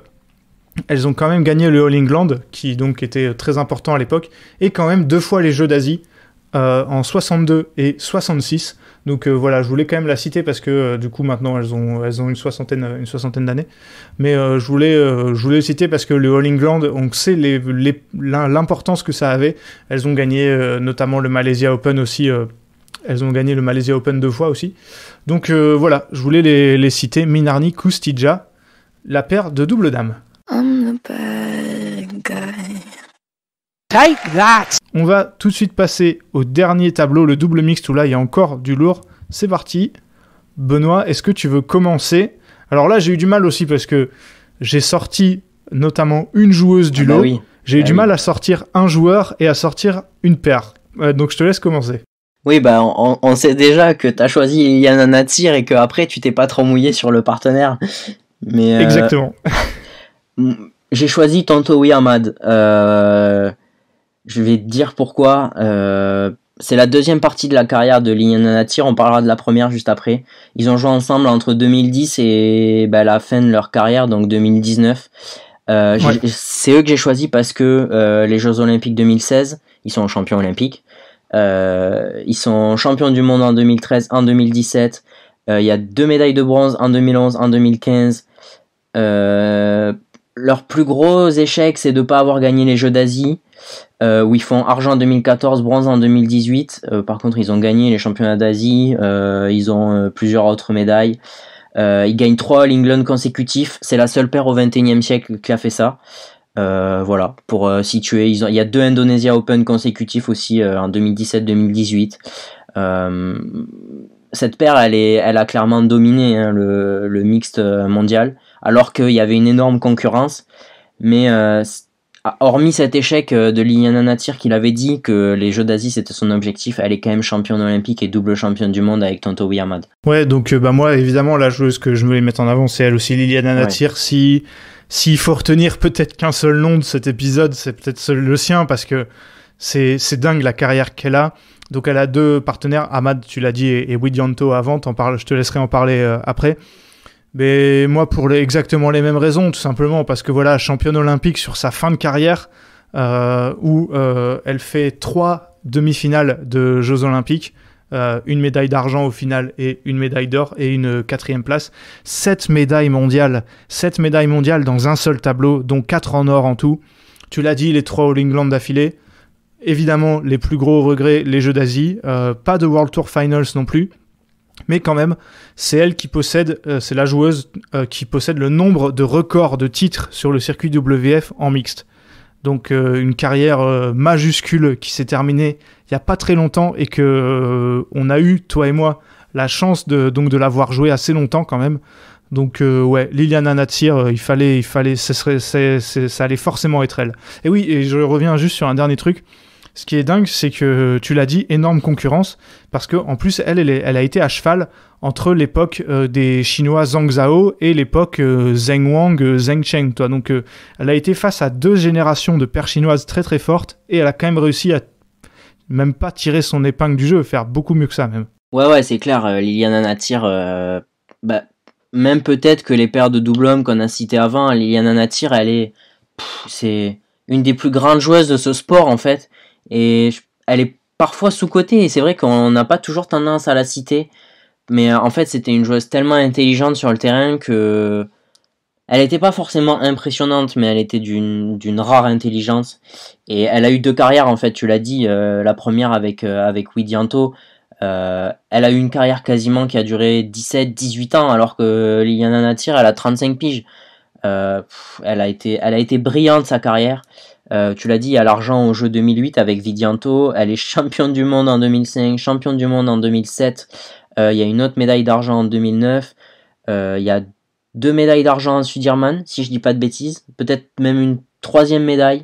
Elles ont quand même gagné le All England, qui donc était très important à l'époque, et quand même deux fois les Jeux d'Asie en 62 et 66. Donc euh, voilà, je voulais quand même la citer parce que euh, du coup maintenant elles ont, elles ont une soixantaine, une soixantaine d'années. Mais euh, je, voulais, je voulais citer parce que le All England, on sait l'importance que ça avait. Elles ont gagné notamment le Malaysia Open aussi. Elles ont gagné le Malaysia Open deux fois aussi. Donc voilà, je voulais les, citer. Minarni, Kustija, la paire de double dames. On va tout de suite passer au dernier tableau, le double mixte, où là il y a encore du lourd. C'est parti. Benoît, est-ce que tu veux commencer Alors là, j'ai eu du mal aussi parce que j'ai sorti notamment une joueuse du ah bah lot. J'ai eu du ah mal à sortir un joueur et à sortir une paire. Euh, donc je te laisse commencer. Oui, bah on, sait déjà que t'as choisi Iliana et que après tu t'es pas trop mouillé sur le partenaire. Mais euh, exactement. j'ai choisi Tanto Ahmad. Euh, je vais te dire pourquoi. Euh, c'est la deuxième partie de la carrière de natir on parlera de la première juste après. Ils ont joué ensemble entre 2010 et bah, la fin de leur carrière, donc 2019. Euh, c'est eux que j'ai choisi parce que euh, les Jeux Olympiques 2016, ils sont champions olympiques. ils sont champions du monde en 2013, en 2017. Il y a deux médailles de bronze en 2011, en 2015 leur plus gros échec, c'est de ne pas avoir gagné les Jeux d'Asie, euh, où ils font argent en 2014, bronze en 2018. Euh, par contre, ils ont gagné les championnats d'Asie, euh, ils ont plusieurs autres médailles. ils gagnent trois All England consécutifs. C'est la seule paire au 21e siècle qui a fait ça. voilà, pour situer, il y a deux Indonesia Open consécutifs aussi en 2017-2018 cette paire, elle, a clairement dominé hein, le mixte mondial alors qu'il y avait une énorme concurrence. Mais euh, hormis cet échec euh, de Liliana Natir qui l'avait dit que les Jeux d'Asie c'était son objectif, elle est quand même championne olympique et double championne du monde avec Tonto Ahmad. Ouais, donc euh, bah moi évidemment la joueuse que je voulais mettre en avant c'est elle aussi Liliana Natir. Si s'il faut retenir peut-être qu'un seul nom de cet épisode, c'est peut-être le sien parce que c'est dingue la carrière qu'elle a. Donc elle a deux partenaires, Ahmad, tu l'as dit, et, et Widianto avant, parle, je te laisserai en parler après. Mais moi, pour exactement les mêmes raisons, tout simplement parce que voilà, championne olympique sur sa fin de carrière, euh, où euh, elle fait trois demi-finales de Jeux olympiques, euh, une médaille d'argent au final et une médaille d'or et une quatrième place, sept médailles mondiales, sept médailles mondiales dans un seul tableau, dont quatre en or en tout. Tu l'as dit, les trois All England d'affilée. Évidemment, les plus gros regrets, les Jeux d'Asie. pas de World Tour Finals non plus mais quand même, c'est elle qui possède, euh, c'est la joueuse euh, qui possède le nombre de records de titres sur le circuit WF en mixte. Donc euh, une carrière majuscule qui s'est terminée il n'y a pas très longtemps et que on a eu toi et moi la chance de donc de l'avoir joué assez longtemps quand même. Donc ouais, Liliana Natsir, il fallait, il fallait, ça allait forcément être elle. Et oui, et je reviens juste sur un dernier truc. Ce qui est dingue, c'est que euh, tu l'as dit, énorme concurrence, parce que en plus, elle, elle, a été à cheval entre l'époque euh, des Chinois Zhang Zhao et l'époque euh, Zheng Wang, Cheng. Toi. Donc, elle a été face à deux générations de paires chinoises très très fortes, et elle a quand même réussi à même pas tirer son épingle du jeu, faire beaucoup mieux que ça même. Ouais, ouais, c'est clair. Liliana Natir, bah, même peut-être que les paires de double homme qu'on a citées avant, Liliana Natir, elle est, c'est une des plus grandes joueuses de ce sport en fait. Et elle est parfois sous-cotée. Et c'est vrai qu'on n'a pas toujours tendance à la citer. Mais euh, en fait, c'était une joueuse tellement intelligente sur le terrain que. Elle n'était pas forcément impressionnante, mais elle était d'une rare intelligence. Et elle a eu deux carrières, en fait, tu l'as dit. Euh, la première avec, euh, avec Widianto. elle a eu une carrière quasiment qui a duré 17-18 ans, alors que Liliana Natir, elle a 35 piges. elle a été brillante, sa carrière. Euh, tu l'as dit, il y a l'argent au jeu 2008 avec Vidianto. Elle est championne du monde en 2005, championne du monde en 2007. Euh, il y a une autre médaille d'argent en 2009. Euh, il y a deux médailles d'argent en Sudirman, si je dis pas de bêtises. Peut-être même une troisième médaille.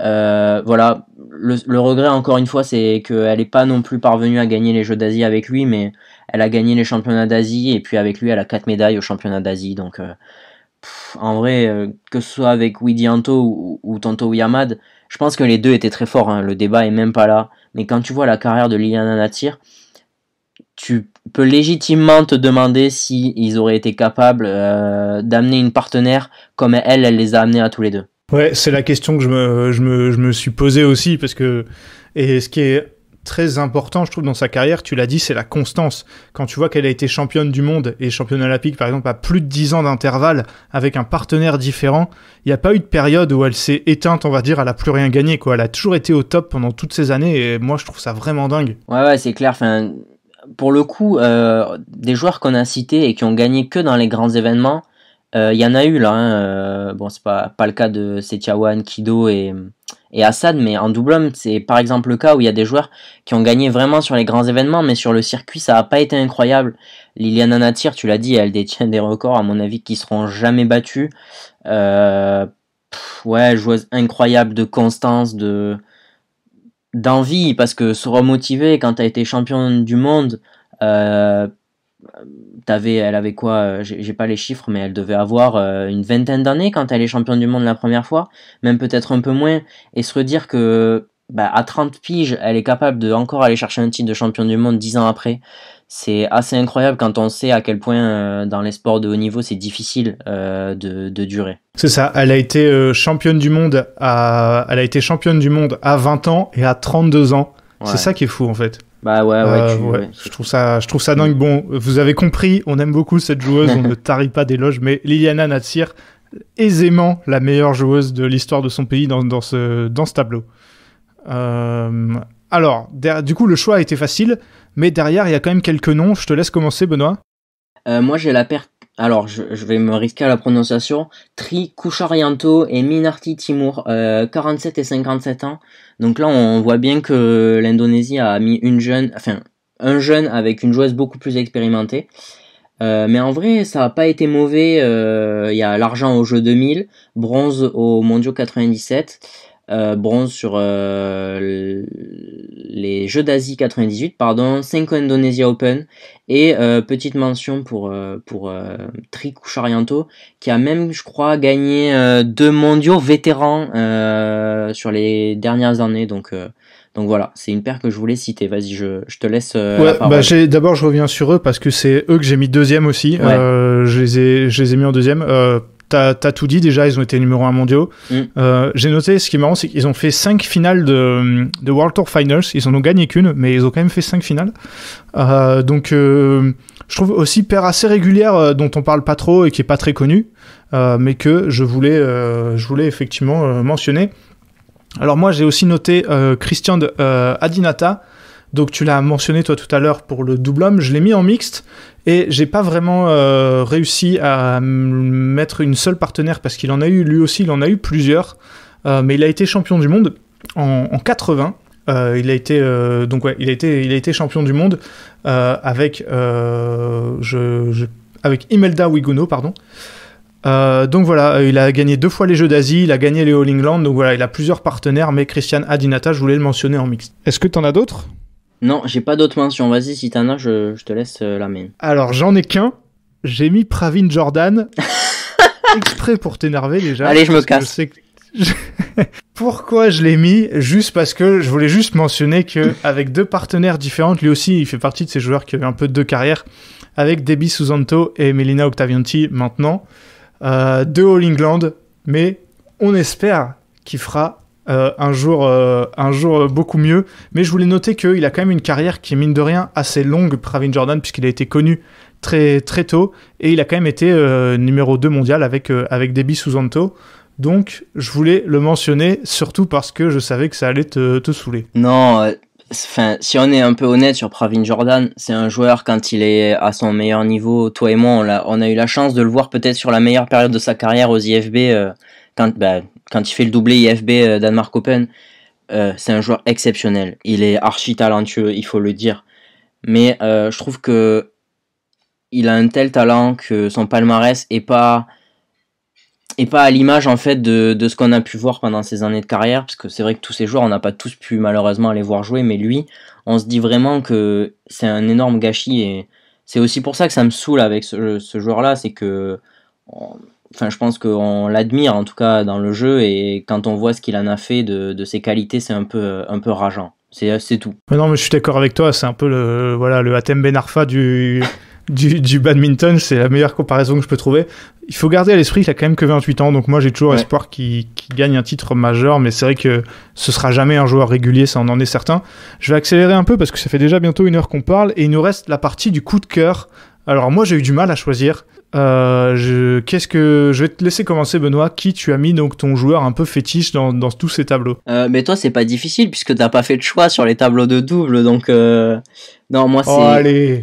voilà, le, le, regret encore une fois, c'est qu'elle n'est pas non plus parvenue à gagner les Jeux d'Asie avec lui, mais elle a gagné les championnats d'Asie et puis avec lui, elle a quatre médailles aux championnats d'Asie. Donc en vrai, euh, que ce soit avec Widianto ou, ou, Tonto Yamad, je pense que les deux étaient très forts. Hein. le débat est même pas là. Mais quand tu vois la carrière de Liliana Natir, tu peux légitimement te demander si auraient été capables euh, d'amener une partenaire comme elle, elle les a amenés à tous les deux. Ouais, c'est la question que je me, je me, suis posée aussi parce que et ce qui est très important, je trouve, dans sa carrière, tu l'as dit, c'est la constance. Quand tu vois qu'elle a été championne du monde et championne olympique, par exemple, à plus de 10 ans d'intervalle, avec un partenaire différent, il n'y a pas eu de période où elle s'est éteinte, on va dire, elle n'a plus rien gagné, quoi. Elle a toujours été au top pendant toutes ces années, et moi, je trouve ça vraiment dingue. Ouais, ouais, c'est clair, enfin, pour le coup, euh, des joueurs qu'on a cités et qui ont gagné que dans les grands événements, euh, il y en a eu là. Hein. Euh, bon, c'est pas, pas le cas de Setiawan, Kido et, et Assad mais en double homme. C'est par exemple le cas où il y a des joueurs qui ont gagné vraiment sur les grands événements, mais sur le circuit, ça n'a pas été incroyable. Liliana Natir, tu l'as dit, elle détient des records, à mon avis, qui seront jamais battus. Euh, ouais, joueuse incroyable de constance, de d'envie, parce que se remotiver quand t'as as été championne du monde, euh, elle avait quoi euh, J'ai pas les chiffres, mais elle devait avoir euh, une vingtaine d'années quand elle est championne du monde la première fois, même peut-être un peu moins. Et se redire que bah, à 30 piges, elle est capable de encore aller chercher un titre de championne du monde 10 ans après. C'est assez incroyable quand on sait à quel point euh, dans les sports de haut niveau c'est difficile de, durer. C'est ça, elle a été championne du monde à elle a été championne du monde à 20 ans et à 32 ans. C'est ça qui est fou en fait. Bah euh, ouais, ouais, je trouve ça, je trouve ça dingue. Bon, vous avez compris, on aime beaucoup cette joueuse, on ne tarit pas loges mais Liliana Natsir, aisément la meilleure joueuse de l'histoire de son pays dans, ce, dans ce tableau. Euh, alors, du coup, le choix a été facile, mais derrière, il y a quand même quelques noms. Je te laisse commencer, Benoît. Euh, moi, j'ai la perte alors je, vais me risquer à la prononciation, Tri Koucharianto et Minarti Timur, 47 euh, et 57 ans. Donc là, on voit bien que l'Indonésie a mis une jeune, enfin un jeune avec une joueuse beaucoup plus expérimentée. Euh, mais en vrai, ça n'a pas été mauvais. Euh, il y a l'argent au jeu 2000, bronze au Mondiaux 97. Euh, bronze sur euh, les Jeux d'Asie 98, pardon, 5 Indonesia Open, et euh, petite mention pour, pour Tri qui a même, je crois, gagné deux mondiaux vétérans sur les dernières années, donc... donc voilà, c'est une paire que je voulais citer. Vas-y, je, je, te laisse. Ouais, bah D'abord, je reviens sur eux parce que c'est eux que j'ai mis deuxième aussi. je, les ai, je les ai mis en deuxième. T'as as tout dit déjà, ils ont été numéro un mondiaux. Mm. Euh, j'ai noté, ce qui est marrant, c'est qu'ils ont fait 5 finales de, de, World Tour Finals. Ils en ont gagné qu'une, mais ils ont quand même fait 5 finales. Euh, donc, euh, je trouve aussi paire assez régulière dont on parle pas trop et qui est pas très connue, mais que je voulais, je voulais effectivement mentionner. Alors moi j'ai aussi noté Christian Adinata donc tu l'as mentionné toi tout à l'heure pour le double homme, je l'ai mis en mixte et j'ai pas vraiment euh, réussi à mettre une seule partenaire parce qu'il en a eu lui aussi, il en a eu plusieurs, euh, mais il a été champion du monde en, 80. Euh, il a été donc ouais, il a été il a été champion du monde avec je, avec Imelda Wiguno pardon. donc voilà, il a gagné deux fois les Jeux d'Asie, il a gagné les All England, donc voilà, il a plusieurs partenaires, mais Christian Adinata, je voulais le mentionner en mixte. Est-ce que tu en as d'autres non, j'ai pas d'autres mentions. Vas-y, si t'en as, je, te laisse euh, la main. Alors, j'en ai qu'un. J'ai mis Pravin Jordan. exprès pour t'énerver déjà. Allez, je me casse. Pourquoi je l'ai mis Juste parce que je voulais juste mentionner que avec deux partenaires différentes, lui aussi, il fait partie de ces joueurs qui ont un peu deux carrières, avec Debbie Susanto et Melina Octavianti maintenant, de euh, deux All England, mais on espère qu'il fera euh, un jour, euh, un jour euh, beaucoup mieux. Mais je voulais noter qu'il a quand même une carrière qui est mine de rien assez longue, Pravin Jordan, puisqu'il a été connu très, très tôt et il a quand même été numéro 2 mondial avec, avec Debbie Susanto. Donc je voulais le mentionner surtout parce que je savais que ça allait te, te saouler. Non, Enfin, si on est un peu honnête sur Pravin Jordan, c'est un joueur quand il est à son meilleur niveau. Toi et moi, on a, eu la chance de le voir peut-être sur la meilleure période de sa carrière aux IFB, quand, bah, quand il fait le doublé IFB euh, Danemark Open, euh, c'est un joueur exceptionnel. Il est archi talentueux, il faut le dire. Mais euh, je trouve que il a un tel talent que son palmarès est pas est pas à l'image en fait de, de ce qu'on a pu voir pendant ses années de carrière, parce que c'est vrai que tous ces joueurs, on n'a pas tous pu malheureusement aller voir jouer, mais lui, on se dit vraiment que c'est un énorme gâchis et c'est aussi pour ça que ça me saoule avec ce, ce joueur-là, c'est que enfin, je pense qu'on l'admire en tout cas dans le jeu et quand on voit ce qu'il en a fait de, ses qualités, c'est un peu, un peu rageant. C'est tout. non, mais je suis d'accord avec toi. C'est un peu le voilà le Hatem Benarfa du, du, badminton. C'est la meilleure comparaison que je peux trouver. Il faut garder à l'esprit qu'il a quand même que 28 ans. Donc moi, j'ai toujours espoir qu'il gagne un titre majeur. Mais c'est vrai que ce sera jamais un joueur régulier, ça on en est certain. Je vais accélérer un peu parce que ça fait déjà bientôt une heure qu'on parle et il nous reste la partie du coup de cœur. Alors moi, j'ai eu du mal à choisir. Euh, je... Qu'est-ce que je vais te laisser commencer, Benoît Qui tu as mis donc ton joueur un peu fétiche dans, tous ces tableaux euh, Mais toi, c'est pas difficile puisque t'as pas fait de choix sur les tableaux de double, donc euh, non, moi c'est. Oh, allez.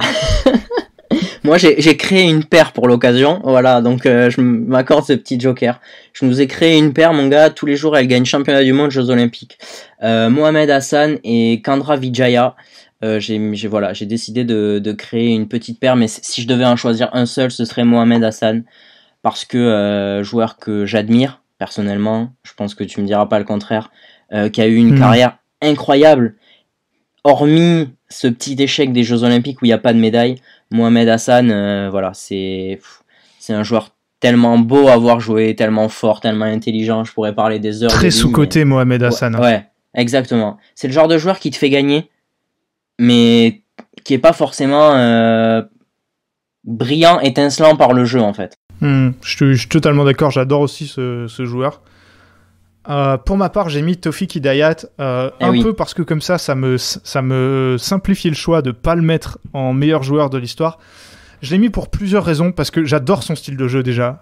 moi, j'ai créé une paire pour l'occasion, voilà. Donc, je m'accorde ce petit joker. Je nous ai créé une paire, mon gars. Tous les jours, elle gagne championnat du monde, Jeux Olympiques. Mohamed Hassan et Kendra Vijaya. Euh, j'ai voilà, j'ai décidé de, créer une petite paire, mais si je devais en choisir un seul, ce serait Mohamed Hassan, parce que euh, joueur que j'admire personnellement, je pense que tu me diras pas le contraire, euh, qui a eu une hmm. carrière incroyable, hormis ce petit échec des Jeux Olympiques où il n'y a pas de médaille. Mohamed Hassan, voilà, c'est c'est un joueur tellement beau à voir jouer, tellement fort, tellement intelligent. Je pourrais parler des heures. Très sous-côté, Mohamed Hassan. Hein. ouais exactement. C'est le genre de joueur qui te fait gagner mais qui est pas forcément euh, brillant, étincelant par le jeu en fait. Hmm, je, suis, totalement d'accord, j'adore aussi ce, joueur. Euh, pour ma part, j'ai mis Tofi Kidayat, euh, eh un peu parce que comme ça, ça me, ça me simplifie le choix de pas le mettre en meilleur joueur de l'histoire. Je l'ai mis pour plusieurs raisons parce que j'adore son style de jeu déjà.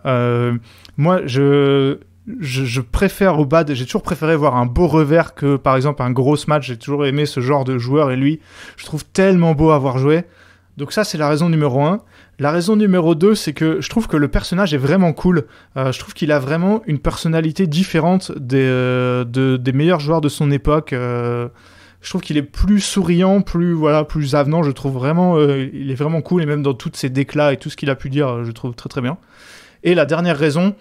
moi, je, je, préfère au bad, j'ai toujours préféré voir un beau revers que par exemple un gros match. J'ai toujours aimé ce genre de joueur et lui, je trouve tellement beau à avoir joué. Donc ça, c'est la raison numéro 1. La raison numéro 2, c'est que je trouve que le personnage est vraiment cool. Euh, je trouve qu'il a vraiment une personnalité différente des, euh, meilleurs joueurs de son époque. Euh, je trouve qu'il est plus souriant, plus voilà, plus avenant. Je trouve vraiment, il est vraiment cool et même dans toutes ses déclats et tout ce qu'il a pu dire, je trouve très très bien. Et la dernière raison,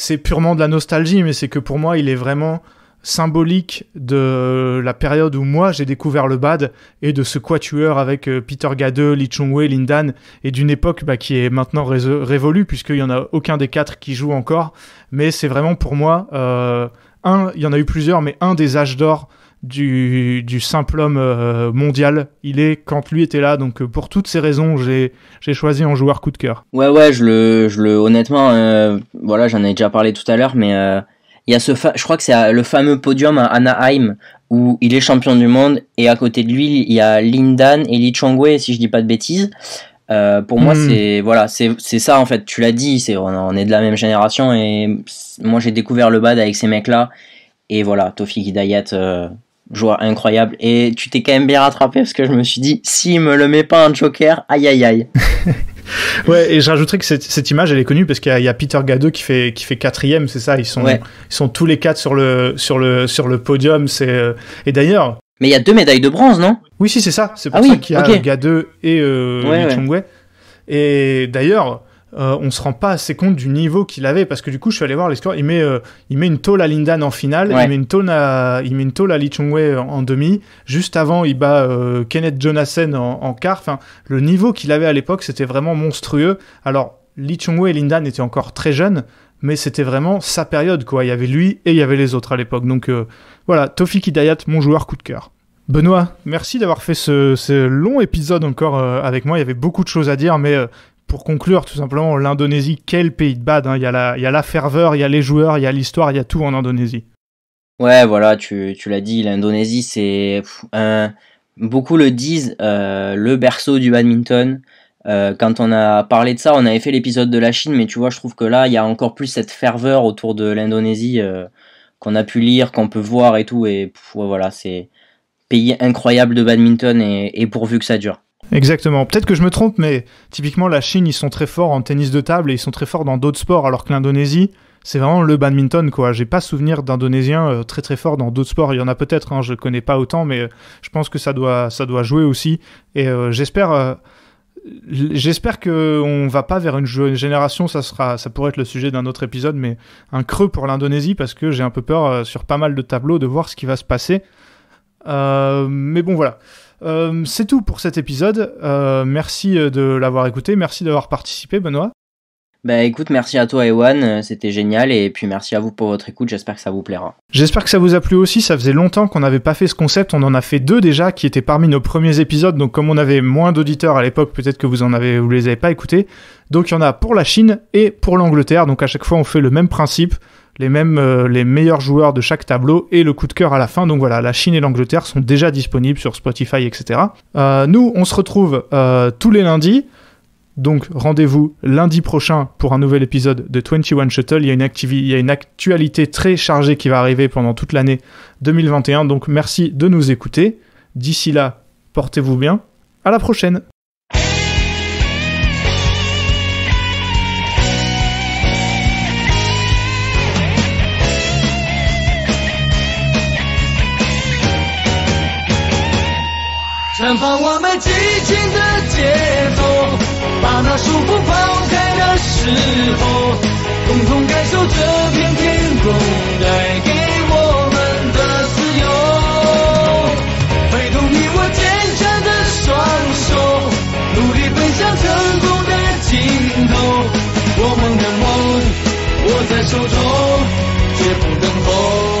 c'est purement de la nostalgie, mais c'est que pour moi, il est vraiment symbolique de la période où moi j'ai découvert le bad et de ce quatuor avec euh, Peter Gade, Li Chung-wei, Dan et d'une époque bah, qui est maintenant révolue puisqu'il n'y en a aucun des quatre qui joue encore mais c'est vraiment pour moi euh, un, il y en a eu plusieurs mais un des âges d'or du, simple homme euh, mondial. Il est quand lui était là. Donc euh, pour toutes ces raisons, j'ai choisi en joueur coup de cœur. Ouais, ouais, je le, je le honnêtement, euh, voilà, j'en ai déjà parlé tout à l'heure, mais il y a ce, je crois que c'est le fameux podium à Anaheim où il est champion du monde et à côté de lui, il y a Lindan et Li Chongwei, si je dis pas de bêtises. pour moi, hmm. c'est voilà, c'est ça en fait. Tu l'as dit, c'est on, est de la même génération et moi j'ai découvert le bad avec ces mecs là. Et voilà, Tofik Hidayat, joueur incroyable. Et tu t'es quand même bien rattrapé parce que je me suis dit, s'il me le met pas un joker, aïe aïe aïe. ouais, et je rajouterais que cette, cette, image, elle est connue parce qu'il y, a Peter Gadeux qui fait, qui fait quatrième, c'est ça. Ils sont, ils sont tous les quatre sur le, sur le, sur le podium. C'est, euh, et d'ailleurs. Mais il y a deux médailles de bronze, non Oui, si, c'est ça. C'est pour ah ça qu'il y a Gadeau Gadeux et euh, Et d'ailleurs, euh, on se rend pas assez compte du niveau qu'il avait parce que du coup je suis allé voir les il met euh, il met une tôle à Lindan en finale il met une tôle à il met Lee en, demi juste avant il bat euh, Kenneth Jonassen en, en quart le niveau qu'il avait à l'époque c'était vraiment monstrueux alors Lee Chung et Lindan étaient encore très jeunes mais c'était vraiment sa période quoi il y avait lui et il y avait les autres à l'époque donc voilà Tofik Hidayat mon joueur coup de cœur Benoît, merci d'avoir fait ce, long épisode encore avec moi. Il y avait beaucoup de choses à dire, mais pour conclure, tout simplement, l'Indonésie, quel pays de bad. Hein. Il, y a la, il y a la ferveur, il y a les joueurs, il y a l'histoire, il y a tout en Indonésie. Ouais, voilà, tu, l'as dit, l'Indonésie, c'est. beaucoup le disent, euh, le berceau du badminton. Euh, quand on a parlé de ça, on avait fait l'épisode de la Chine, mais tu vois, je trouve que là, il y a encore plus cette ferveur autour de l'Indonésie euh, qu'on a pu lire, qu'on peut voir et tout. Et voilà, c'est pays incroyable de badminton et pourvu que ça dure. Exactement. Peut-être que je me trompe, mais typiquement la Chine, ils sont très forts en tennis de table et ils sont très forts dans d'autres sports, alors que l'Indonésie, c'est vraiment le badminton, quoi. J'ai pas souvenir d'Indonésiens euh, très très forts dans d'autres sports. Il y en a peut-être, hein, je connais pas autant, mais euh, je pense que ça doit, ça doit jouer aussi. Et euh, j'espère. Euh, j'espère qu'on va pas vers une génération, ça, sera, ça pourrait être le sujet d'un autre épisode, mais un creux pour l'Indonésie parce que j'ai un peu peur sur pas mal de tableaux de voir ce qui va se passer. mais bon, voilà. Euh, c'est tout pour cet épisode. Euh, merci euh, de l'avoir écouté, merci d'avoir participé, Benoît. Bah écoute, merci à toi Ewan, c'était génial et puis merci à vous pour votre écoute, j'espère que ça vous plaira. J'espère que ça vous a plu aussi, ça faisait longtemps qu'on n'avait pas fait ce concept, on en a fait deux déjà qui étaient parmi nos premiers épisodes, donc comme on avait moins d'auditeurs à l'époque, peut-être que vous en avez vous les avez pas écoutés. Donc il y en a pour la Chine et pour l'Angleterre, donc à chaque fois on fait le même principe les mêmes, euh, les meilleurs joueurs de chaque tableau et le coup de cœur à la fin. Donc voilà, la Chine et l'Angleterre sont déjà disponibles sur Spotify, etc. Euh, nous, on se retrouve euh, tous les lundis. Donc rendez-vous lundi prochain pour un nouvel épisode de 21 Shuttle. Il y, a une il y a une actualité très chargée qui va arriver pendant toute l'année 2021. Donc merci de nous écouter. D'ici là, portez-vous bien. À la prochaine. 激情的节奏，把那束缚抛开的时候，共同感受这片天空带给我们的自由。挥动你我坚强的双手，努力奔向成功的尽头。我们的梦握在手中，绝不能松。